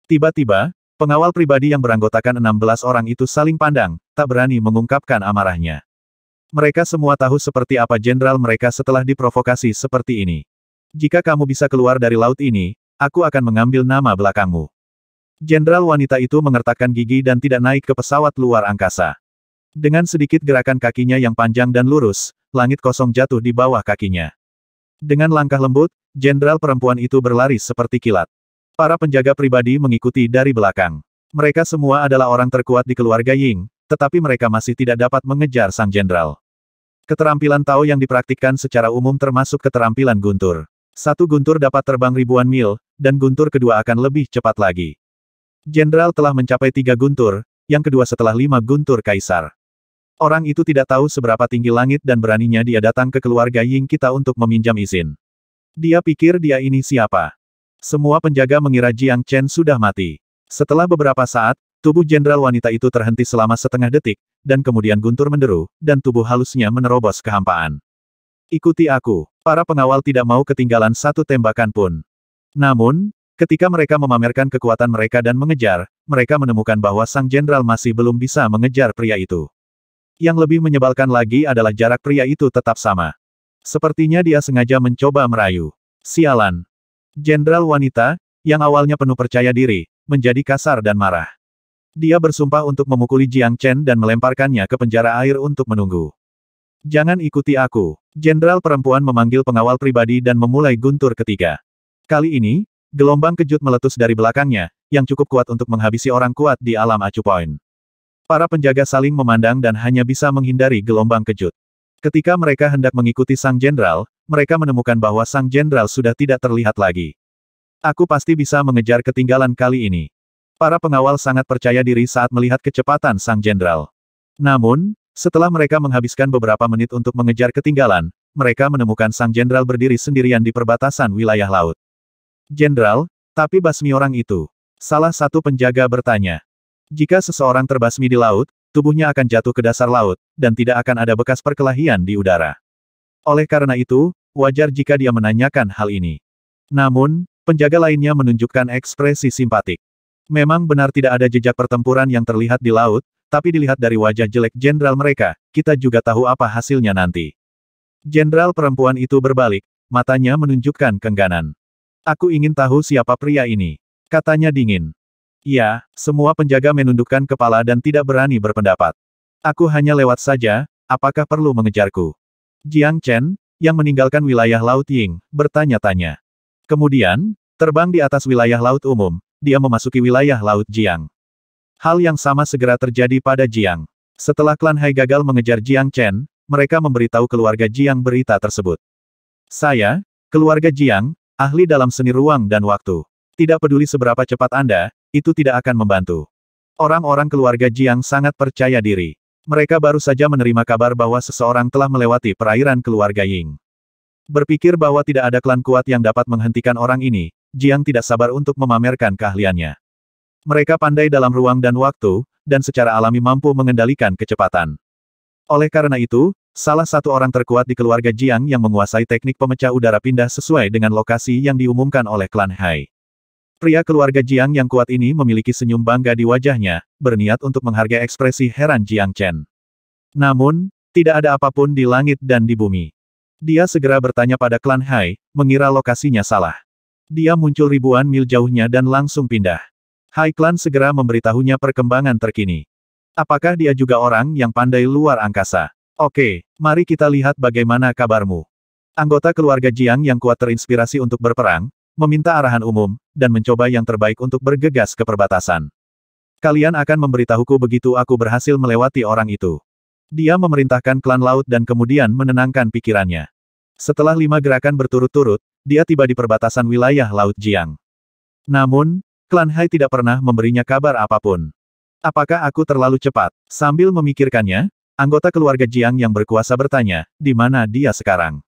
Tiba-tiba, pengawal pribadi yang beranggotakan 16 orang itu saling pandang, tak berani mengungkapkan amarahnya. Mereka semua tahu seperti apa jenderal mereka setelah diprovokasi seperti ini. Jika kamu bisa keluar dari laut ini, aku akan mengambil nama belakangmu. Jenderal wanita itu mengertakkan gigi dan tidak naik ke pesawat luar angkasa. Dengan sedikit gerakan kakinya yang panjang dan lurus, langit kosong jatuh di bawah kakinya. Dengan langkah lembut, jenderal perempuan itu berlari seperti kilat. Para penjaga pribadi mengikuti dari belakang. Mereka semua adalah orang terkuat di keluarga Ying, tetapi mereka masih tidak dapat mengejar sang jenderal. Keterampilan Tao yang dipraktikkan secara umum termasuk keterampilan guntur. Satu guntur dapat terbang ribuan mil, dan guntur kedua akan lebih cepat lagi. Jenderal telah mencapai tiga guntur, yang kedua setelah lima guntur kaisar. Orang itu tidak tahu seberapa tinggi langit dan beraninya dia datang ke keluarga Ying kita untuk meminjam izin. Dia pikir dia ini siapa. Semua penjaga mengira Jiang Chen sudah mati. Setelah beberapa saat, tubuh jenderal wanita itu terhenti selama setengah detik, dan kemudian guntur menderu, dan tubuh halusnya menerobos kehampaan. Ikuti aku. Para pengawal tidak mau ketinggalan satu tembakan pun. Namun, ketika mereka memamerkan kekuatan mereka dan mengejar, mereka menemukan bahwa sang jenderal masih belum bisa mengejar pria itu. Yang lebih menyebalkan lagi adalah jarak pria itu tetap sama. Sepertinya dia sengaja mencoba merayu. Sialan. Jenderal wanita, yang awalnya penuh percaya diri, menjadi kasar dan marah. Dia bersumpah untuk memukuli Jiang Chen dan melemparkannya ke penjara air untuk menunggu. Jangan ikuti aku. Jenderal perempuan memanggil pengawal pribadi dan memulai guntur ketiga. Kali ini, gelombang kejut meletus dari belakangnya, yang cukup kuat untuk menghabisi orang kuat di alam acu point. Para penjaga saling memandang dan hanya bisa menghindari gelombang kejut. Ketika mereka hendak mengikuti sang jenderal, mereka menemukan bahwa sang jenderal sudah tidak terlihat lagi. Aku pasti bisa mengejar ketinggalan kali ini. Para pengawal sangat percaya diri saat melihat kecepatan sang jenderal. Namun, setelah mereka menghabiskan beberapa menit untuk mengejar ketinggalan, mereka menemukan sang jenderal berdiri sendirian di perbatasan wilayah laut. Jenderal, tapi basmi orang itu. Salah satu penjaga bertanya. Jika seseorang terbasmi di laut, tubuhnya akan jatuh ke dasar laut, dan tidak akan ada bekas perkelahian di udara. Oleh karena itu, wajar jika dia menanyakan hal ini. Namun, penjaga lainnya menunjukkan ekspresi simpatik. Memang benar tidak ada jejak pertempuran yang terlihat di laut, tapi dilihat dari wajah jelek jenderal mereka, kita juga tahu apa hasilnya nanti. Jenderal perempuan itu berbalik, matanya menunjukkan kengganan. Aku ingin tahu siapa pria ini. Katanya dingin. Iya, semua penjaga menundukkan kepala dan tidak berani berpendapat. Aku hanya lewat saja, apakah perlu mengejarku? Jiang Chen, yang meninggalkan wilayah Laut Ying, bertanya-tanya. Kemudian, terbang di atas wilayah laut umum, dia memasuki wilayah Laut Jiang. Hal yang sama segera terjadi pada Jiang. Setelah klan Hai gagal mengejar Jiang Chen, mereka memberitahu keluarga Jiang berita tersebut. Saya, keluarga Jiang, ahli dalam seni ruang dan waktu. Tidak peduli seberapa cepat Anda, itu tidak akan membantu. Orang-orang keluarga Jiang sangat percaya diri. Mereka baru saja menerima kabar bahwa seseorang telah melewati perairan keluarga Ying. Berpikir bahwa tidak ada klan kuat yang dapat menghentikan orang ini, Jiang tidak sabar untuk memamerkan keahliannya. Mereka pandai dalam ruang dan waktu, dan secara alami mampu mengendalikan kecepatan. Oleh karena itu, salah satu orang terkuat di keluarga Jiang yang menguasai teknik pemecah udara pindah sesuai dengan lokasi yang diumumkan oleh klan Hai. Pria keluarga Jiang yang kuat ini memiliki senyum bangga di wajahnya, berniat untuk menghargai ekspresi heran Jiang Chen. Namun, tidak ada apapun di langit dan di bumi. Dia segera bertanya pada klan Hai, mengira lokasinya salah. Dia muncul ribuan mil jauhnya dan langsung pindah. Hai klan segera memberitahunya perkembangan terkini. Apakah dia juga orang yang pandai luar angkasa? Oke, mari kita lihat bagaimana kabarmu. Anggota keluarga Jiang yang kuat terinspirasi untuk berperang, meminta arahan umum, dan mencoba yang terbaik untuk bergegas ke perbatasan. Kalian akan memberitahuku begitu aku berhasil melewati orang itu. Dia memerintahkan klan laut dan kemudian menenangkan pikirannya. Setelah lima gerakan berturut-turut, dia tiba di perbatasan wilayah Laut Jiang. Namun, klan Hai tidak pernah memberinya kabar apapun. Apakah aku terlalu cepat? Sambil memikirkannya, anggota keluarga Jiang yang berkuasa bertanya, di mana dia sekarang?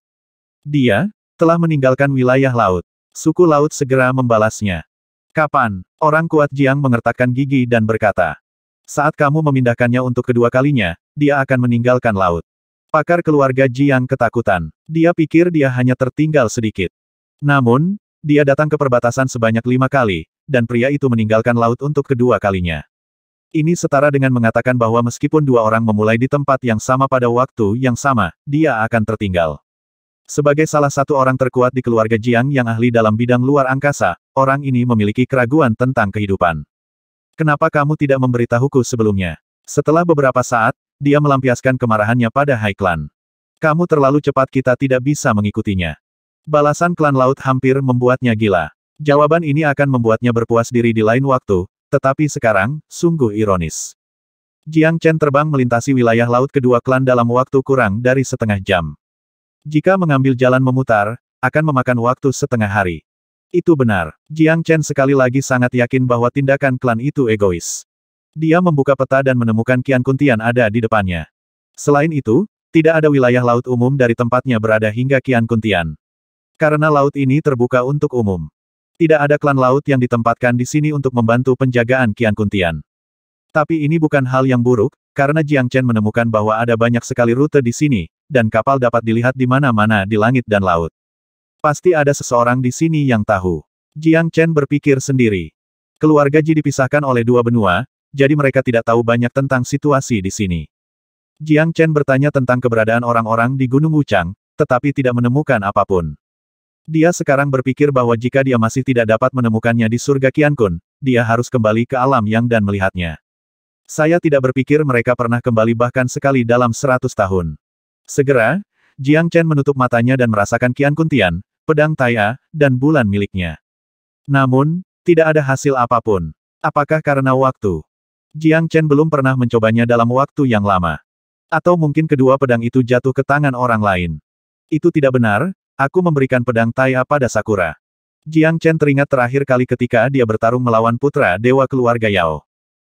Dia, telah meninggalkan wilayah laut. Suku laut segera membalasnya. Kapan? Orang kuat Jiang mengertakkan gigi dan berkata. Saat kamu memindahkannya untuk kedua kalinya, dia akan meninggalkan laut. Pakar keluarga Jiang ketakutan. Dia pikir dia hanya tertinggal sedikit. Namun, dia datang ke perbatasan sebanyak lima kali, dan pria itu meninggalkan laut untuk kedua kalinya. Ini setara dengan mengatakan bahwa meskipun dua orang memulai di tempat yang sama pada waktu yang sama, dia akan tertinggal. Sebagai salah satu orang terkuat di keluarga Jiang yang ahli dalam bidang luar angkasa, orang ini memiliki keraguan tentang kehidupan. Kenapa kamu tidak memberitahuku sebelumnya? Setelah beberapa saat, dia melampiaskan kemarahannya pada Hai Klan. Kamu terlalu cepat kita tidak bisa mengikutinya. Balasan klan laut hampir membuatnya gila. Jawaban ini akan membuatnya berpuas diri di lain waktu, tetapi sekarang, sungguh ironis. Jiang Chen terbang melintasi wilayah laut kedua klan dalam waktu kurang dari setengah jam. Jika mengambil jalan memutar, akan memakan waktu setengah hari. Itu benar. Jiang Chen sekali lagi sangat yakin bahwa tindakan klan itu egois. Dia membuka peta dan menemukan Kian Kuntian ada di depannya. Selain itu, tidak ada wilayah laut umum dari tempatnya berada hingga Kian Kuntian. Karena laut ini terbuka untuk umum. Tidak ada klan laut yang ditempatkan di sini untuk membantu penjagaan Kian Kuntian. Tapi ini bukan hal yang buruk, karena Jiang Chen menemukan bahwa ada banyak sekali rute di sini, dan kapal dapat dilihat di mana-mana di langit dan laut. Pasti ada seseorang di sini yang tahu. Jiang Chen berpikir sendiri. Keluarga Ji dipisahkan oleh dua benua, jadi mereka tidak tahu banyak tentang situasi di sini. Jiang Chen bertanya tentang keberadaan orang-orang di Gunung Wuchang, tetapi tidak menemukan apapun. Dia sekarang berpikir bahwa jika dia masih tidak dapat menemukannya di surga Qiankun, dia harus kembali ke alam yang dan melihatnya. Saya tidak berpikir mereka pernah kembali bahkan sekali dalam seratus tahun. Segera, Jiang Chen menutup matanya dan merasakan Kian Kuntian, pedang Taya, dan bulan miliknya. Namun, tidak ada hasil apapun. Apakah karena waktu? Jiang Chen belum pernah mencobanya dalam waktu yang lama. Atau mungkin kedua pedang itu jatuh ke tangan orang lain. Itu tidak benar, aku memberikan pedang Taya pada Sakura. Jiang Chen teringat terakhir kali ketika dia bertarung melawan putra dewa keluarga Yao.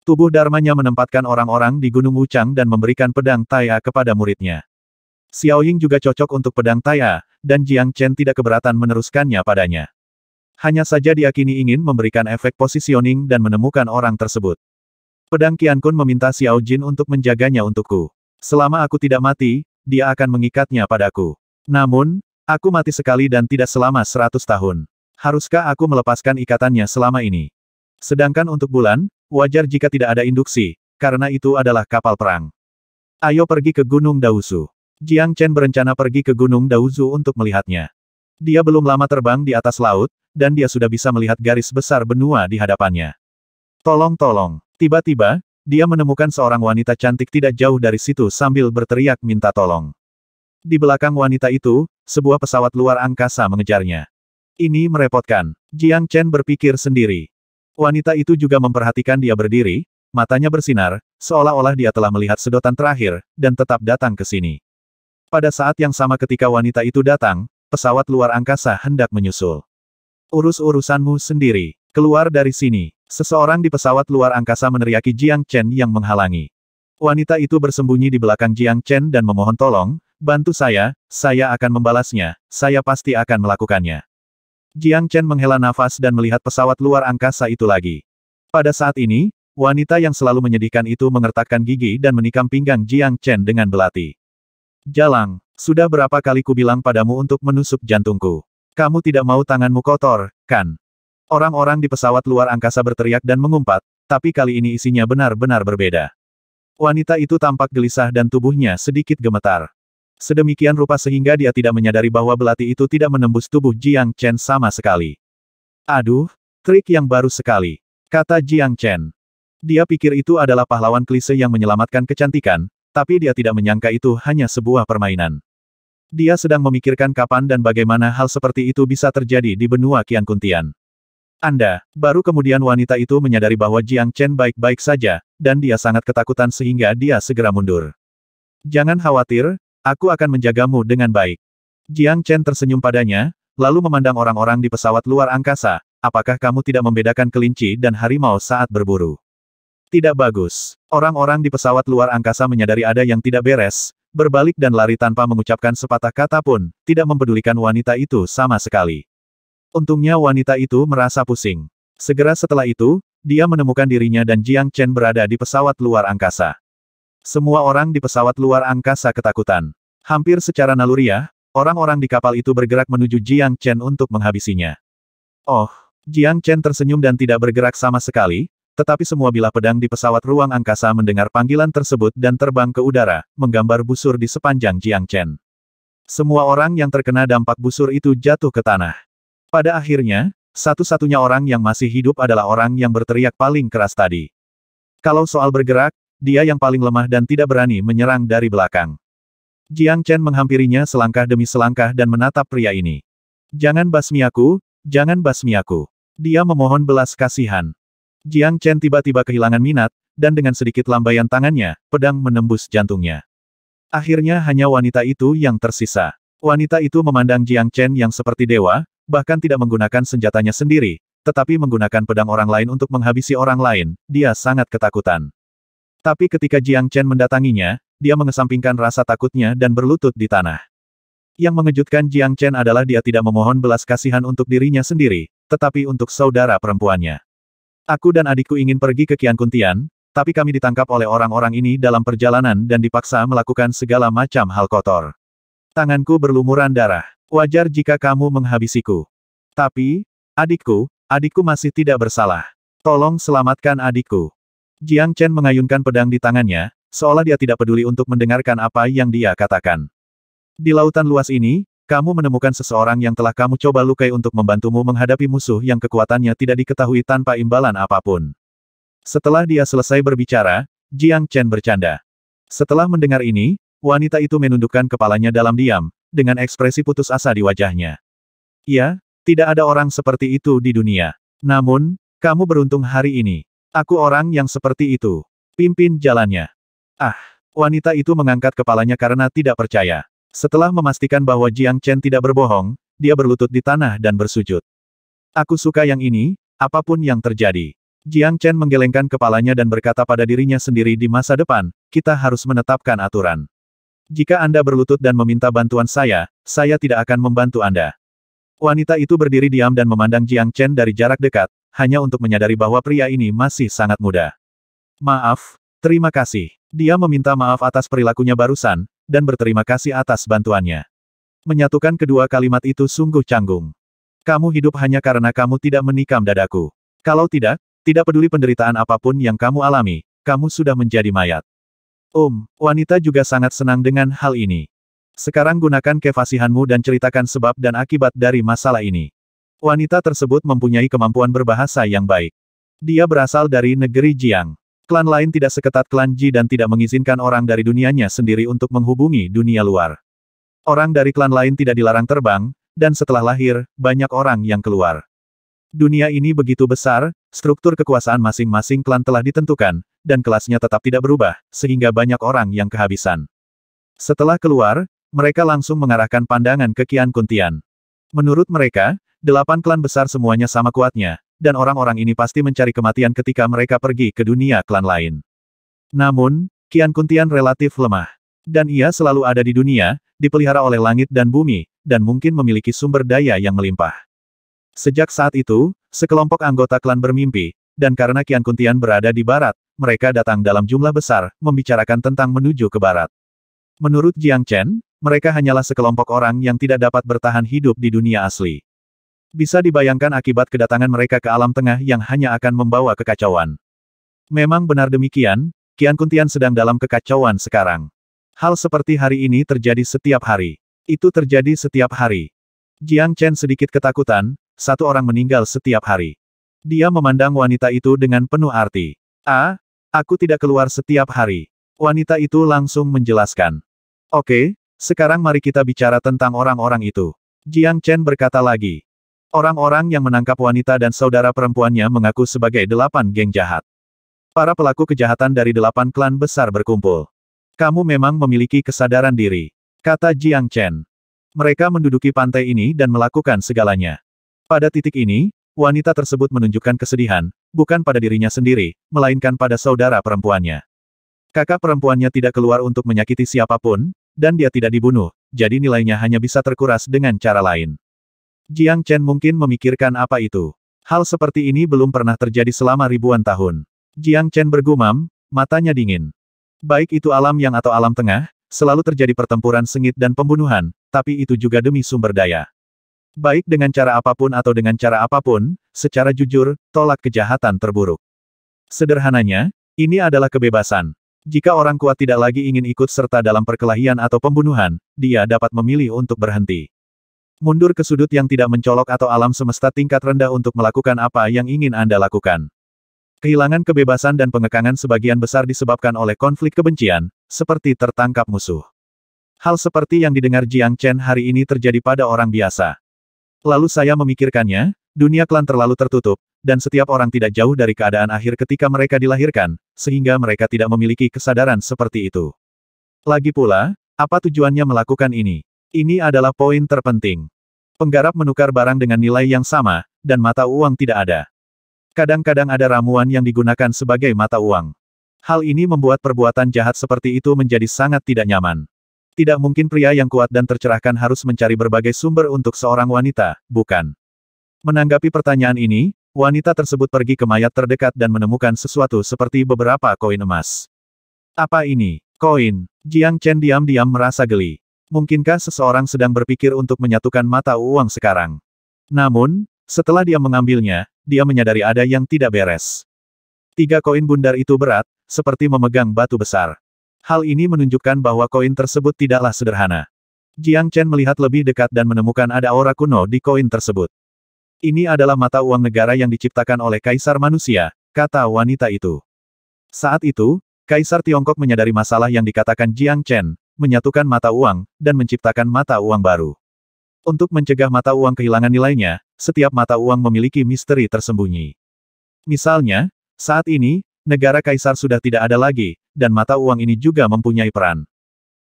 Tubuh Dharmanya menempatkan orang-orang di Gunung Wuchang dan memberikan pedang Taya kepada muridnya. Xiao Ying juga cocok untuk pedang Taya, dan Jiang Chen tidak keberatan meneruskannya padanya. Hanya saja dia kini ingin memberikan efek positioning dan menemukan orang tersebut. Pedang Qian Kun meminta Xiao Jin untuk menjaganya untukku. Selama aku tidak mati, dia akan mengikatnya padaku. Namun, aku mati sekali dan tidak selama seratus tahun. Haruskah aku melepaskan ikatannya selama ini? Sedangkan untuk bulan, wajar jika tidak ada induksi, karena itu adalah kapal perang. Ayo pergi ke Gunung Dausu. Jiang Chen berencana pergi ke Gunung Daozu untuk melihatnya. Dia belum lama terbang di atas laut, dan dia sudah bisa melihat garis besar benua di hadapannya. Tolong tolong. Tiba-tiba, dia menemukan seorang wanita cantik tidak jauh dari situ sambil berteriak minta tolong. Di belakang wanita itu, sebuah pesawat luar angkasa mengejarnya. Ini merepotkan. Jiang Chen berpikir sendiri. Wanita itu juga memperhatikan dia berdiri, matanya bersinar, seolah-olah dia telah melihat sedotan terakhir, dan tetap datang ke sini. Pada saat yang sama ketika wanita itu datang, pesawat luar angkasa hendak menyusul. Urus-urusanmu sendiri. Keluar dari sini. Seseorang di pesawat luar angkasa meneriaki Jiang Chen yang menghalangi. Wanita itu bersembunyi di belakang Jiang Chen dan memohon tolong, bantu saya, saya akan membalasnya, saya pasti akan melakukannya. Jiang Chen menghela nafas dan melihat pesawat luar angkasa itu lagi. Pada saat ini, wanita yang selalu menyedihkan itu mengertakkan gigi dan menikam pinggang Jiang Chen dengan belati. Jalang, sudah berapa kali kubilang padamu untuk menusuk jantungku. Kamu tidak mau tanganmu kotor, kan? Orang-orang di pesawat luar angkasa berteriak dan mengumpat, tapi kali ini isinya benar-benar berbeda. Wanita itu tampak gelisah dan tubuhnya sedikit gemetar. Sedemikian rupa sehingga dia tidak menyadari bahwa belati itu tidak menembus tubuh Jiang Chen sama sekali. Aduh, trik yang baru sekali, kata Jiang Chen. Dia pikir itu adalah pahlawan klise yang menyelamatkan kecantikan, tapi dia tidak menyangka itu hanya sebuah permainan. Dia sedang memikirkan kapan dan bagaimana hal seperti itu bisa terjadi di benua Kian Kuntian. Anda, baru kemudian wanita itu menyadari bahwa Jiang Chen baik-baik saja, dan dia sangat ketakutan sehingga dia segera mundur. Jangan khawatir, aku akan menjagamu dengan baik. Jiang Chen tersenyum padanya, lalu memandang orang-orang di pesawat luar angkasa, apakah kamu tidak membedakan kelinci dan harimau saat berburu? Tidak bagus. Orang-orang di pesawat luar angkasa menyadari ada yang tidak beres, berbalik dan lari tanpa mengucapkan sepatah kata pun, tidak mempedulikan wanita itu sama sekali. Untungnya wanita itu merasa pusing. Segera setelah itu, dia menemukan dirinya dan Jiang Chen berada di pesawat luar angkasa. Semua orang di pesawat luar angkasa ketakutan. Hampir secara naluriah, orang-orang di kapal itu bergerak menuju Jiang Chen untuk menghabisinya. Oh, Jiang Chen tersenyum dan tidak bergerak sama sekali, tetapi semua bilah pedang di pesawat ruang angkasa mendengar panggilan tersebut dan terbang ke udara, menggambar busur di sepanjang Jiang Chen. Semua orang yang terkena dampak busur itu jatuh ke tanah. Pada akhirnya, satu-satunya orang yang masih hidup adalah orang yang berteriak paling keras tadi. Kalau soal bergerak, dia yang paling lemah dan tidak berani menyerang dari belakang. Jiang Chen menghampirinya selangkah demi selangkah dan menatap pria ini. Jangan basmi aku, jangan basmi aku. Dia memohon belas kasihan. Jiang Chen tiba-tiba kehilangan minat, dan dengan sedikit lambaian tangannya, pedang menembus jantungnya. Akhirnya hanya wanita itu yang tersisa. Wanita itu memandang Jiang Chen yang seperti dewa, bahkan tidak menggunakan senjatanya sendiri, tetapi menggunakan pedang orang lain untuk menghabisi orang lain, dia sangat ketakutan. Tapi ketika Jiang Chen mendatanginya, dia mengesampingkan rasa takutnya dan berlutut di tanah. Yang mengejutkan Jiang Chen adalah dia tidak memohon belas kasihan untuk dirinya sendiri, tetapi untuk saudara perempuannya. Aku dan adikku ingin pergi ke Kian Kuntian, tapi kami ditangkap oleh orang-orang ini dalam perjalanan dan dipaksa melakukan segala macam hal kotor. Tanganku berlumuran darah. Wajar jika kamu menghabisiku. Tapi, adikku, adikku masih tidak bersalah. Tolong selamatkan adikku. Jiang Chen mengayunkan pedang di tangannya, seolah dia tidak peduli untuk mendengarkan apa yang dia katakan. Di lautan luas ini, kamu menemukan seseorang yang telah kamu coba lukai untuk membantumu menghadapi musuh yang kekuatannya tidak diketahui tanpa imbalan apapun. Setelah dia selesai berbicara, Jiang Chen bercanda. Setelah mendengar ini, wanita itu menundukkan kepalanya dalam diam, dengan ekspresi putus asa di wajahnya. Ya, tidak ada orang seperti itu di dunia. Namun, kamu beruntung hari ini. Aku orang yang seperti itu. Pimpin jalannya. Ah, wanita itu mengangkat kepalanya karena tidak percaya. Setelah memastikan bahwa Jiang Chen tidak berbohong, dia berlutut di tanah dan bersujud. Aku suka yang ini, apapun yang terjadi. Jiang Chen menggelengkan kepalanya dan berkata pada dirinya sendiri di masa depan, kita harus menetapkan aturan. Jika Anda berlutut dan meminta bantuan saya, saya tidak akan membantu Anda. Wanita itu berdiri diam dan memandang Jiang Chen dari jarak dekat, hanya untuk menyadari bahwa pria ini masih sangat muda. Maaf, terima kasih. Dia meminta maaf atas perilakunya barusan, dan berterima kasih atas bantuannya. Menyatukan kedua kalimat itu sungguh canggung. Kamu hidup hanya karena kamu tidak menikam dadaku. Kalau tidak, tidak peduli penderitaan apapun yang kamu alami, kamu sudah menjadi mayat. um, wanita juga sangat senang dengan hal ini. Sekarang gunakan kefasihanmu dan ceritakan sebab dan akibat dari masalah ini. Wanita tersebut mempunyai kemampuan berbahasa yang baik. Dia berasal dari negeri Jiang. Klan lain tidak seketat klan Ji dan tidak mengizinkan orang dari dunianya sendiri untuk menghubungi dunia luar. Orang dari klan lain tidak dilarang terbang, dan setelah lahir, banyak orang yang keluar. Dunia ini begitu besar, struktur kekuasaan masing-masing klan telah ditentukan, dan kelasnya tetap tidak berubah, sehingga banyak orang yang kehabisan. Setelah keluar, mereka langsung mengarahkan pandangan ke Kian Kuntian. Menurut mereka, delapan klan besar semuanya sama kuatnya, dan orang-orang ini pasti mencari kematian ketika mereka pergi ke dunia klan lain. Namun, Kian Kuntian relatif lemah. Dan ia selalu ada di dunia, dipelihara oleh langit dan bumi, dan mungkin memiliki sumber daya yang melimpah. Sejak saat itu, sekelompok anggota klan bermimpi, dan karena Kian Kuntian berada di barat, mereka datang dalam jumlah besar, membicarakan tentang menuju ke barat. Menurut Jiang Chen, mereka hanyalah sekelompok orang yang tidak dapat bertahan hidup di dunia asli. Bisa dibayangkan akibat kedatangan mereka ke alam tengah yang hanya akan membawa kekacauan. Memang benar demikian, Kian Kuntian sedang dalam kekacauan sekarang. Hal seperti hari ini terjadi setiap hari. Itu terjadi setiap hari. Jiang Chen sedikit ketakutan, satu orang meninggal setiap hari. Dia memandang wanita itu dengan penuh arti. Ah, aku tidak keluar setiap hari. Wanita itu langsung menjelaskan. Oke, sekarang mari kita bicara tentang orang-orang itu. Jiang Chen berkata lagi. Orang-orang yang menangkap wanita dan saudara perempuannya mengaku sebagai delapan geng jahat. Para pelaku kejahatan dari delapan klan besar berkumpul. Kamu memang memiliki kesadaran diri, kata Jiang Chen. Mereka menduduki pantai ini dan melakukan segalanya. Pada titik ini, wanita tersebut menunjukkan kesedihan, bukan pada dirinya sendiri, melainkan pada saudara perempuannya. Kakak perempuannya tidak keluar untuk menyakiti siapapun, dan dia tidak dibunuh, jadi nilainya hanya bisa terkuras dengan cara lain. Jiang Chen mungkin memikirkan apa itu. Hal seperti ini belum pernah terjadi selama ribuan tahun. Jiang Chen bergumam, matanya dingin. Baik itu alam yang atau alam tengah, selalu terjadi pertempuran sengit dan pembunuhan, tapi itu juga demi sumber daya. Baik dengan cara apapun atau dengan cara apapun, secara jujur, tolak kejahatan terburuk. Sederhananya, ini adalah kebebasan. Jika orang kuat tidak lagi ingin ikut serta dalam perkelahian atau pembunuhan, dia dapat memilih untuk berhenti. Mundur ke sudut yang tidak mencolok atau alam semesta tingkat rendah untuk melakukan apa yang ingin Anda lakukan. Kehilangan kebebasan dan pengekangan sebagian besar disebabkan oleh konflik kebencian, seperti tertangkap musuh. Hal seperti yang didengar Jiang Chen hari ini terjadi pada orang biasa. Lalu saya memikirkannya, dunia klan terlalu tertutup, dan setiap orang tidak jauh dari keadaan akhir ketika mereka dilahirkan, sehingga mereka tidak memiliki kesadaran seperti itu. Lagi pula, apa tujuannya melakukan ini? Ini adalah poin terpenting. Penggarap menukar barang dengan nilai yang sama, dan mata uang tidak ada. Kadang-kadang ada ramuan yang digunakan sebagai mata uang. Hal ini membuat perbuatan jahat seperti itu menjadi sangat tidak nyaman. Tidak mungkin pria yang kuat dan tercerahkan harus mencari berbagai sumber untuk seorang wanita, bukan? Menanggapi pertanyaan ini, wanita tersebut pergi ke mayat terdekat dan menemukan sesuatu seperti beberapa koin emas. Apa ini? Koin. Jiang Chen diam-diam merasa geli. Mungkinkah seseorang sedang berpikir untuk menyatukan mata uang sekarang? Namun, setelah dia mengambilnya, dia menyadari ada yang tidak beres. Tiga koin bundar itu berat, seperti memegang batu besar. Hal ini menunjukkan bahwa koin tersebut tidaklah sederhana. Jiang Chen melihat lebih dekat dan menemukan ada aura kuno di koin tersebut. Ini adalah mata uang negara yang diciptakan oleh kaisar manusia, kata wanita itu. Saat itu, kaisar Tiongkok menyadari masalah yang dikatakan Jiang Chen, menyatukan mata uang, dan menciptakan mata uang baru. Untuk mencegah mata uang kehilangan nilainya, setiap mata uang memiliki misteri tersembunyi. Misalnya, saat ini, negara kaisar sudah tidak ada lagi, dan mata uang ini juga mempunyai peran.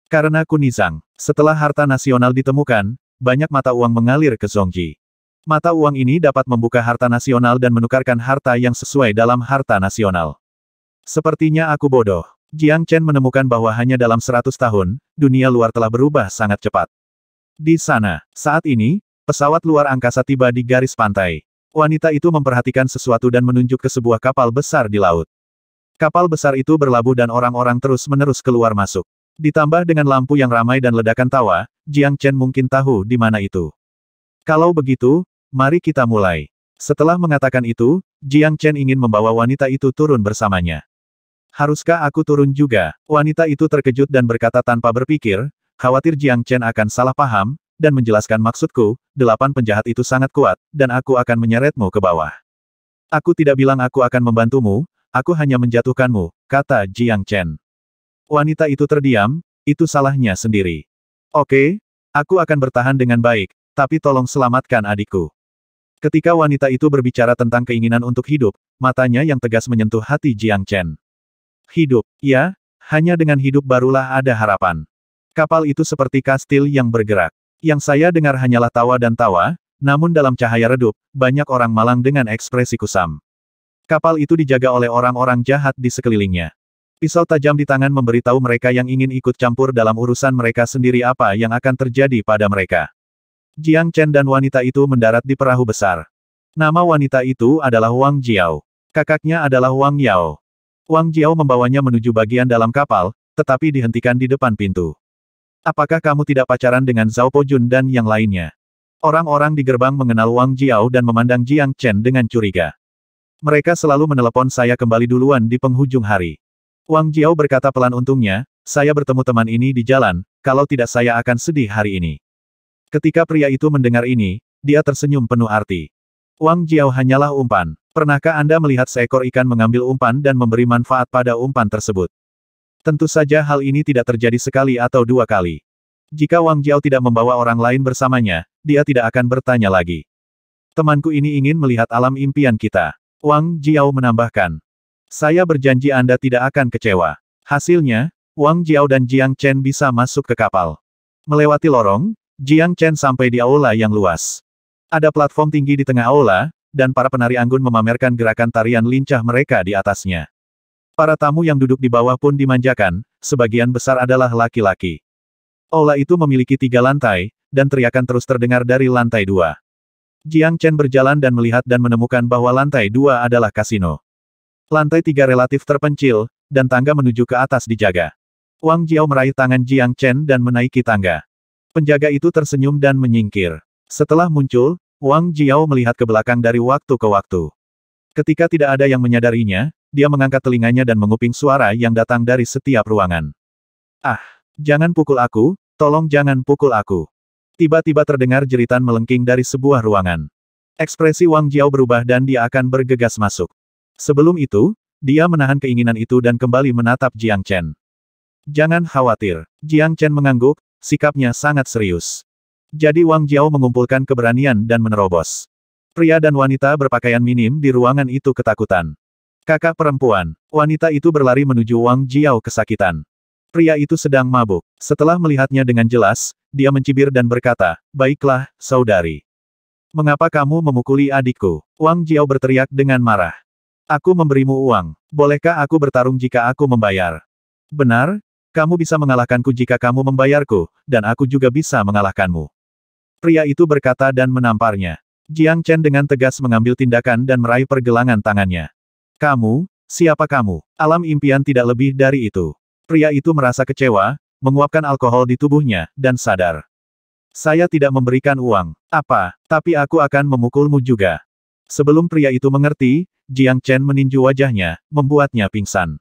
Karena Kunizang, setelah harta nasional ditemukan, banyak mata uang mengalir ke Zongji. Mata uang ini dapat membuka harta nasional dan menukarkan harta yang sesuai dalam harta nasional. Sepertinya aku bodoh. Jiang Chen menemukan bahwa hanya dalam 100 tahun, dunia luar telah berubah sangat cepat. Di sana, saat ini, pesawat luar angkasa tiba di garis pantai. Wanita itu memperhatikan sesuatu dan menunjuk ke sebuah kapal besar di laut. Kapal besar itu berlabuh dan orang-orang terus-menerus keluar masuk. Ditambah dengan lampu yang ramai dan ledakan tawa, Jiang Chen mungkin tahu di mana itu. Kalau begitu, mari kita mulai. Setelah mengatakan itu, Jiang Chen ingin membawa wanita itu turun bersamanya. Haruskah aku turun juga? Wanita itu terkejut dan berkata tanpa berpikir, khawatir Jiang Chen akan salah paham, dan menjelaskan maksudku, delapan penjahat itu sangat kuat, dan aku akan menyeretmu ke bawah. Aku tidak bilang aku akan membantumu, aku hanya menjatuhkanmu, kata Jiang Chen. Wanita itu terdiam, itu salahnya sendiri. Oke, aku akan bertahan dengan baik, tapi tolong selamatkan adikku. Ketika wanita itu berbicara tentang keinginan untuk hidup, matanya yang tegas menyentuh hati Jiang Chen. Hidup, ya, hanya dengan hidup barulah ada harapan. Kapal itu seperti kastil yang bergerak. Yang saya dengar hanyalah tawa dan tawa, namun dalam cahaya redup, banyak orang malang dengan ekspresi kusam. Kapal itu dijaga oleh orang-orang jahat di sekelilingnya. Pisau tajam di tangan memberitahu mereka yang ingin ikut campur dalam urusan mereka sendiri apa yang akan terjadi pada mereka. Jiang Chen dan wanita itu mendarat di perahu besar. Nama wanita itu adalah Wang Jiao. Kakaknya adalah Wang Yao. Wang Jiao membawanya menuju bagian dalam kapal, tetapi dihentikan di depan pintu. Apakah kamu tidak pacaran dengan Zhao Pojun dan yang lainnya? Orang-orang di gerbang mengenal Wang Jiao dan memandang Jiang Chen dengan curiga. Mereka selalu menelepon saya kembali duluan di penghujung hari. Wang Jiao berkata pelan untungnya, saya bertemu teman ini di jalan, kalau tidak saya akan sedih hari ini. Ketika pria itu mendengar ini, dia tersenyum penuh arti. Wang Jiao hanyalah umpan. Pernahkah Anda melihat seekor ikan mengambil umpan dan memberi manfaat pada umpan tersebut? Tentu saja hal ini tidak terjadi sekali atau dua kali. Jika Wang Jiao tidak membawa orang lain bersamanya, dia tidak akan bertanya lagi. Temanku ini ingin melihat alam impian kita. Wang Jiao menambahkan. Saya berjanji Anda tidak akan kecewa. Hasilnya, Wang Jiao dan Jiang Chen bisa masuk ke kapal. Melewati lorong, Jiang Chen sampai di aula yang luas. Ada platform tinggi di tengah aula, dan para penari anggun memamerkan gerakan tarian lincah mereka di atasnya. Para tamu yang duduk di bawah pun dimanjakan, sebagian besar adalah laki-laki. Aula itu memiliki tiga lantai, dan teriakan terus terdengar dari lantai dua. Jiang Chen berjalan dan melihat dan menemukan bahwa lantai dua adalah kasino. Lantai tiga relatif terpencil, dan tangga menuju ke atas dijaga. Wang Jiao meraih tangan Jiang Chen dan menaiki tangga. Penjaga itu tersenyum dan menyingkir. Setelah muncul, Wang Jiao melihat ke belakang dari waktu ke waktu. Ketika tidak ada yang menyadarinya, dia mengangkat telinganya dan menguping suara yang datang dari setiap ruangan. Ah, jangan pukul aku, tolong jangan pukul aku. Tiba-tiba terdengar jeritan melengking dari sebuah ruangan. Ekspresi Wang Jiao berubah dan dia akan bergegas masuk. Sebelum itu, dia menahan keinginan itu dan kembali menatap Jiang Chen. Jangan khawatir, Jiang Chen mengangguk, sikapnya sangat serius. Jadi Wang Jiao mengumpulkan keberanian dan menerobos. Pria dan wanita berpakaian minim di ruangan itu ketakutan. Kakak perempuan, wanita itu berlari menuju Wang Jiao kesakitan. Pria itu sedang mabuk. Setelah melihatnya dengan jelas, dia mencibir dan berkata, Baiklah, saudari. Mengapa kamu memukuli adikku? Wang Jiao berteriak dengan marah. Aku memberimu uang. Bolehkah aku bertarung jika aku membayar? Benar? Kamu bisa mengalahkanku jika kamu membayarku, dan aku juga bisa mengalahkanmu. Pria itu berkata dan menamparnya. Jiang Chen dengan tegas mengambil tindakan dan meraih pergelangan tangannya. Kamu, siapa kamu? Alam impian tidak lebih dari itu. Pria itu merasa kecewa, menguapkan alkohol di tubuhnya, dan sadar. Saya tidak memberikan uang. Apa? Tapi aku akan memukulmu juga. Sebelum pria itu mengerti, Jiang Chen meninju wajahnya, membuatnya pingsan.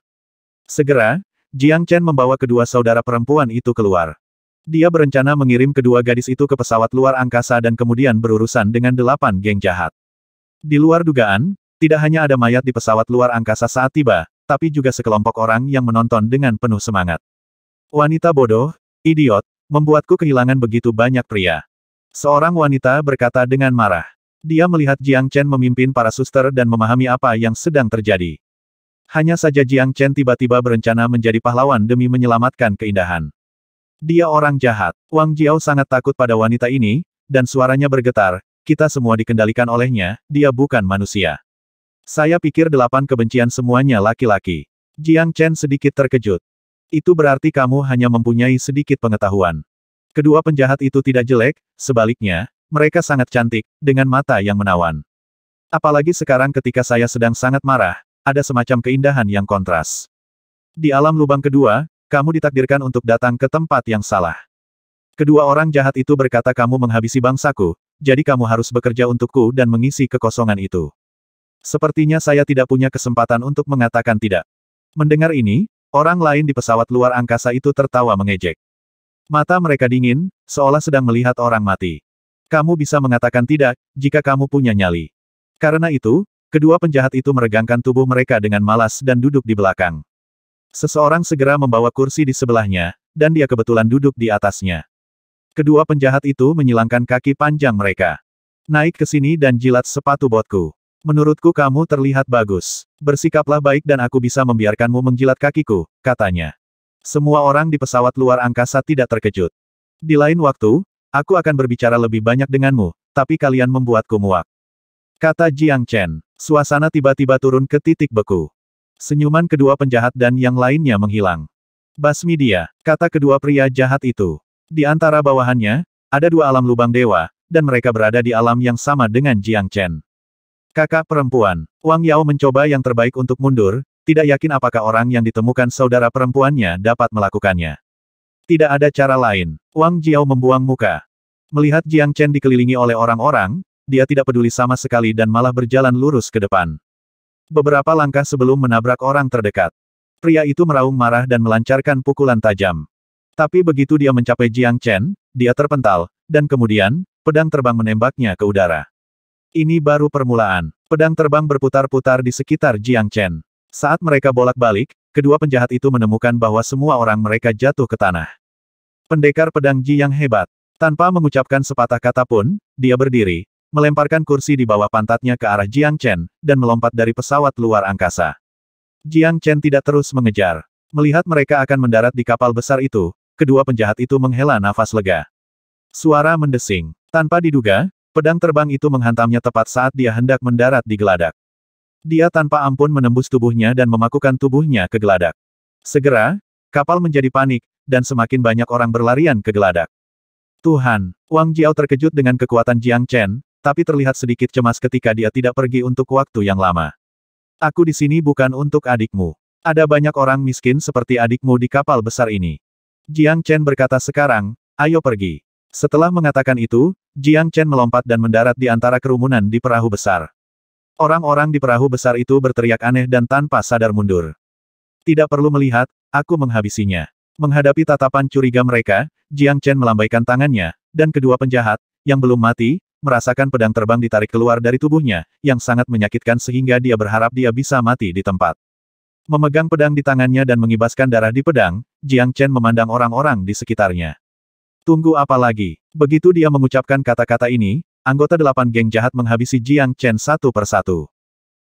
Segera, Jiang Chen membawa kedua saudara perempuan itu keluar. Dia berencana mengirim kedua gadis itu ke pesawat luar angkasa dan kemudian berurusan dengan delapan geng jahat. Di luar dugaan, tidak hanya ada mayat di pesawat luar angkasa saat tiba, tapi juga sekelompok orang yang menonton dengan penuh semangat. Wanita bodoh, idiot, membuatku kehilangan begitu banyak pria. Seorang wanita berkata dengan marah. Dia melihat Jiang Chen memimpin para suster dan memahami apa yang sedang terjadi. Hanya saja Jiang Chen tiba-tiba berencana menjadi pahlawan demi menyelamatkan keindahan. Dia orang jahat. Wang Jiao sangat takut pada wanita ini, dan suaranya bergetar, kita semua dikendalikan olehnya, dia bukan manusia. Saya pikir delapan kebencian semuanya laki-laki. Jiang Chen sedikit terkejut. Itu berarti kamu hanya mempunyai sedikit pengetahuan. Kedua penjahat itu tidak jelek, sebaliknya, mereka sangat cantik, dengan mata yang menawan. Apalagi sekarang ketika saya sedang sangat marah, ada semacam keindahan yang kontras. Di alam lubang kedua, kamu ditakdirkan untuk datang ke tempat yang salah. Kedua orang jahat itu berkata kamu menghabisi bangsaku, jadi kamu harus bekerja untukku dan mengisi kekosongan itu. Sepertinya saya tidak punya kesempatan untuk mengatakan tidak. Mendengar ini, orang lain di pesawat luar angkasa itu tertawa mengejek. Mata mereka dingin, seolah sedang melihat orang mati. Kamu bisa mengatakan tidak, jika kamu punya nyali. Karena itu, kedua penjahat itu meregangkan tubuh mereka dengan malas dan duduk di belakang. Seseorang segera membawa kursi di sebelahnya, dan dia kebetulan duduk di atasnya. Kedua penjahat itu menyilangkan kaki panjang mereka. Naik ke sini dan jilat sepatu botku. Menurutku kamu terlihat bagus. Bersikaplah baik dan aku bisa membiarkanmu menjilat kakiku, katanya. Semua orang di pesawat luar angkasa tidak terkejut. Di lain waktu, aku akan berbicara lebih banyak denganmu, tapi kalian membuatku muak. Kata Jiang Chen. Suasana tiba-tiba turun ke titik beku. Senyuman kedua penjahat dan yang lainnya menghilang. Basmi dia, kata kedua pria jahat itu. Di antara bawahannya, ada dua alam lubang dewa, dan mereka berada di alam yang sama dengan Jiang Chen. Kakak perempuan, Wang Yao mencoba yang terbaik untuk mundur, tidak yakin apakah orang yang ditemukan saudara perempuannya dapat melakukannya. Tidak ada cara lain. Wang Jiao membuang muka. Melihat Jiang Chen dikelilingi oleh orang-orang, dia tidak peduli sama sekali dan malah berjalan lurus ke depan beberapa langkah sebelum menabrak orang terdekat. Pria itu meraung marah dan melancarkan pukulan tajam. Tapi begitu dia mencapai Jiang Chen, dia terpental, dan kemudian, pedang terbang menembaknya ke udara. Ini baru permulaan. Pedang terbang berputar-putar di sekitar Jiang Chen. Saat mereka bolak-balik, kedua penjahat itu menemukan bahwa semua orang mereka jatuh ke tanah. Pendekar pedang Jiang hebat. Tanpa mengucapkan sepatah kata pun, dia berdiri, melemparkan kursi di bawah pantatnya ke arah Jiang Chen, dan melompat dari pesawat luar angkasa. Jiang Chen tidak terus mengejar. Melihat mereka akan mendarat di kapal besar itu, kedua penjahat itu menghela nafas lega. Suara mendesing. Tanpa diduga, pedang terbang itu menghantamnya tepat saat dia hendak mendarat di geladak. Dia tanpa ampun menembus tubuhnya dan memakukan tubuhnya ke geladak. Segera, kapal menjadi panik, dan semakin banyak orang berlarian ke geladak. Tuhan, Wang Jiao terkejut dengan kekuatan Jiang Chen, tapi terlihat sedikit cemas ketika dia tidak pergi untuk waktu yang lama. Aku di sini bukan untuk adikmu. Ada banyak orang miskin seperti adikmu di kapal besar ini. Jiang Chen berkata sekarang, ayo pergi. Setelah mengatakan itu, Jiang Chen melompat dan mendarat di antara kerumunan di perahu besar. Orang-orang di perahu besar itu berteriak aneh dan tanpa sadar mundur. Tidak perlu melihat, aku menghabisinya. Menghadapi tatapan curiga mereka, Jiang Chen melambaikan tangannya, dan kedua penjahat, yang belum mati, merasakan pedang terbang ditarik keluar dari tubuhnya, yang sangat menyakitkan sehingga dia berharap dia bisa mati di tempat. Memegang pedang di tangannya dan mengibaskan darah di pedang, Jiang Chen memandang orang-orang di sekitarnya. Tunggu apa lagi? Begitu dia mengucapkan kata-kata ini, anggota delapan geng jahat menghabisi Jiang Chen satu persatu.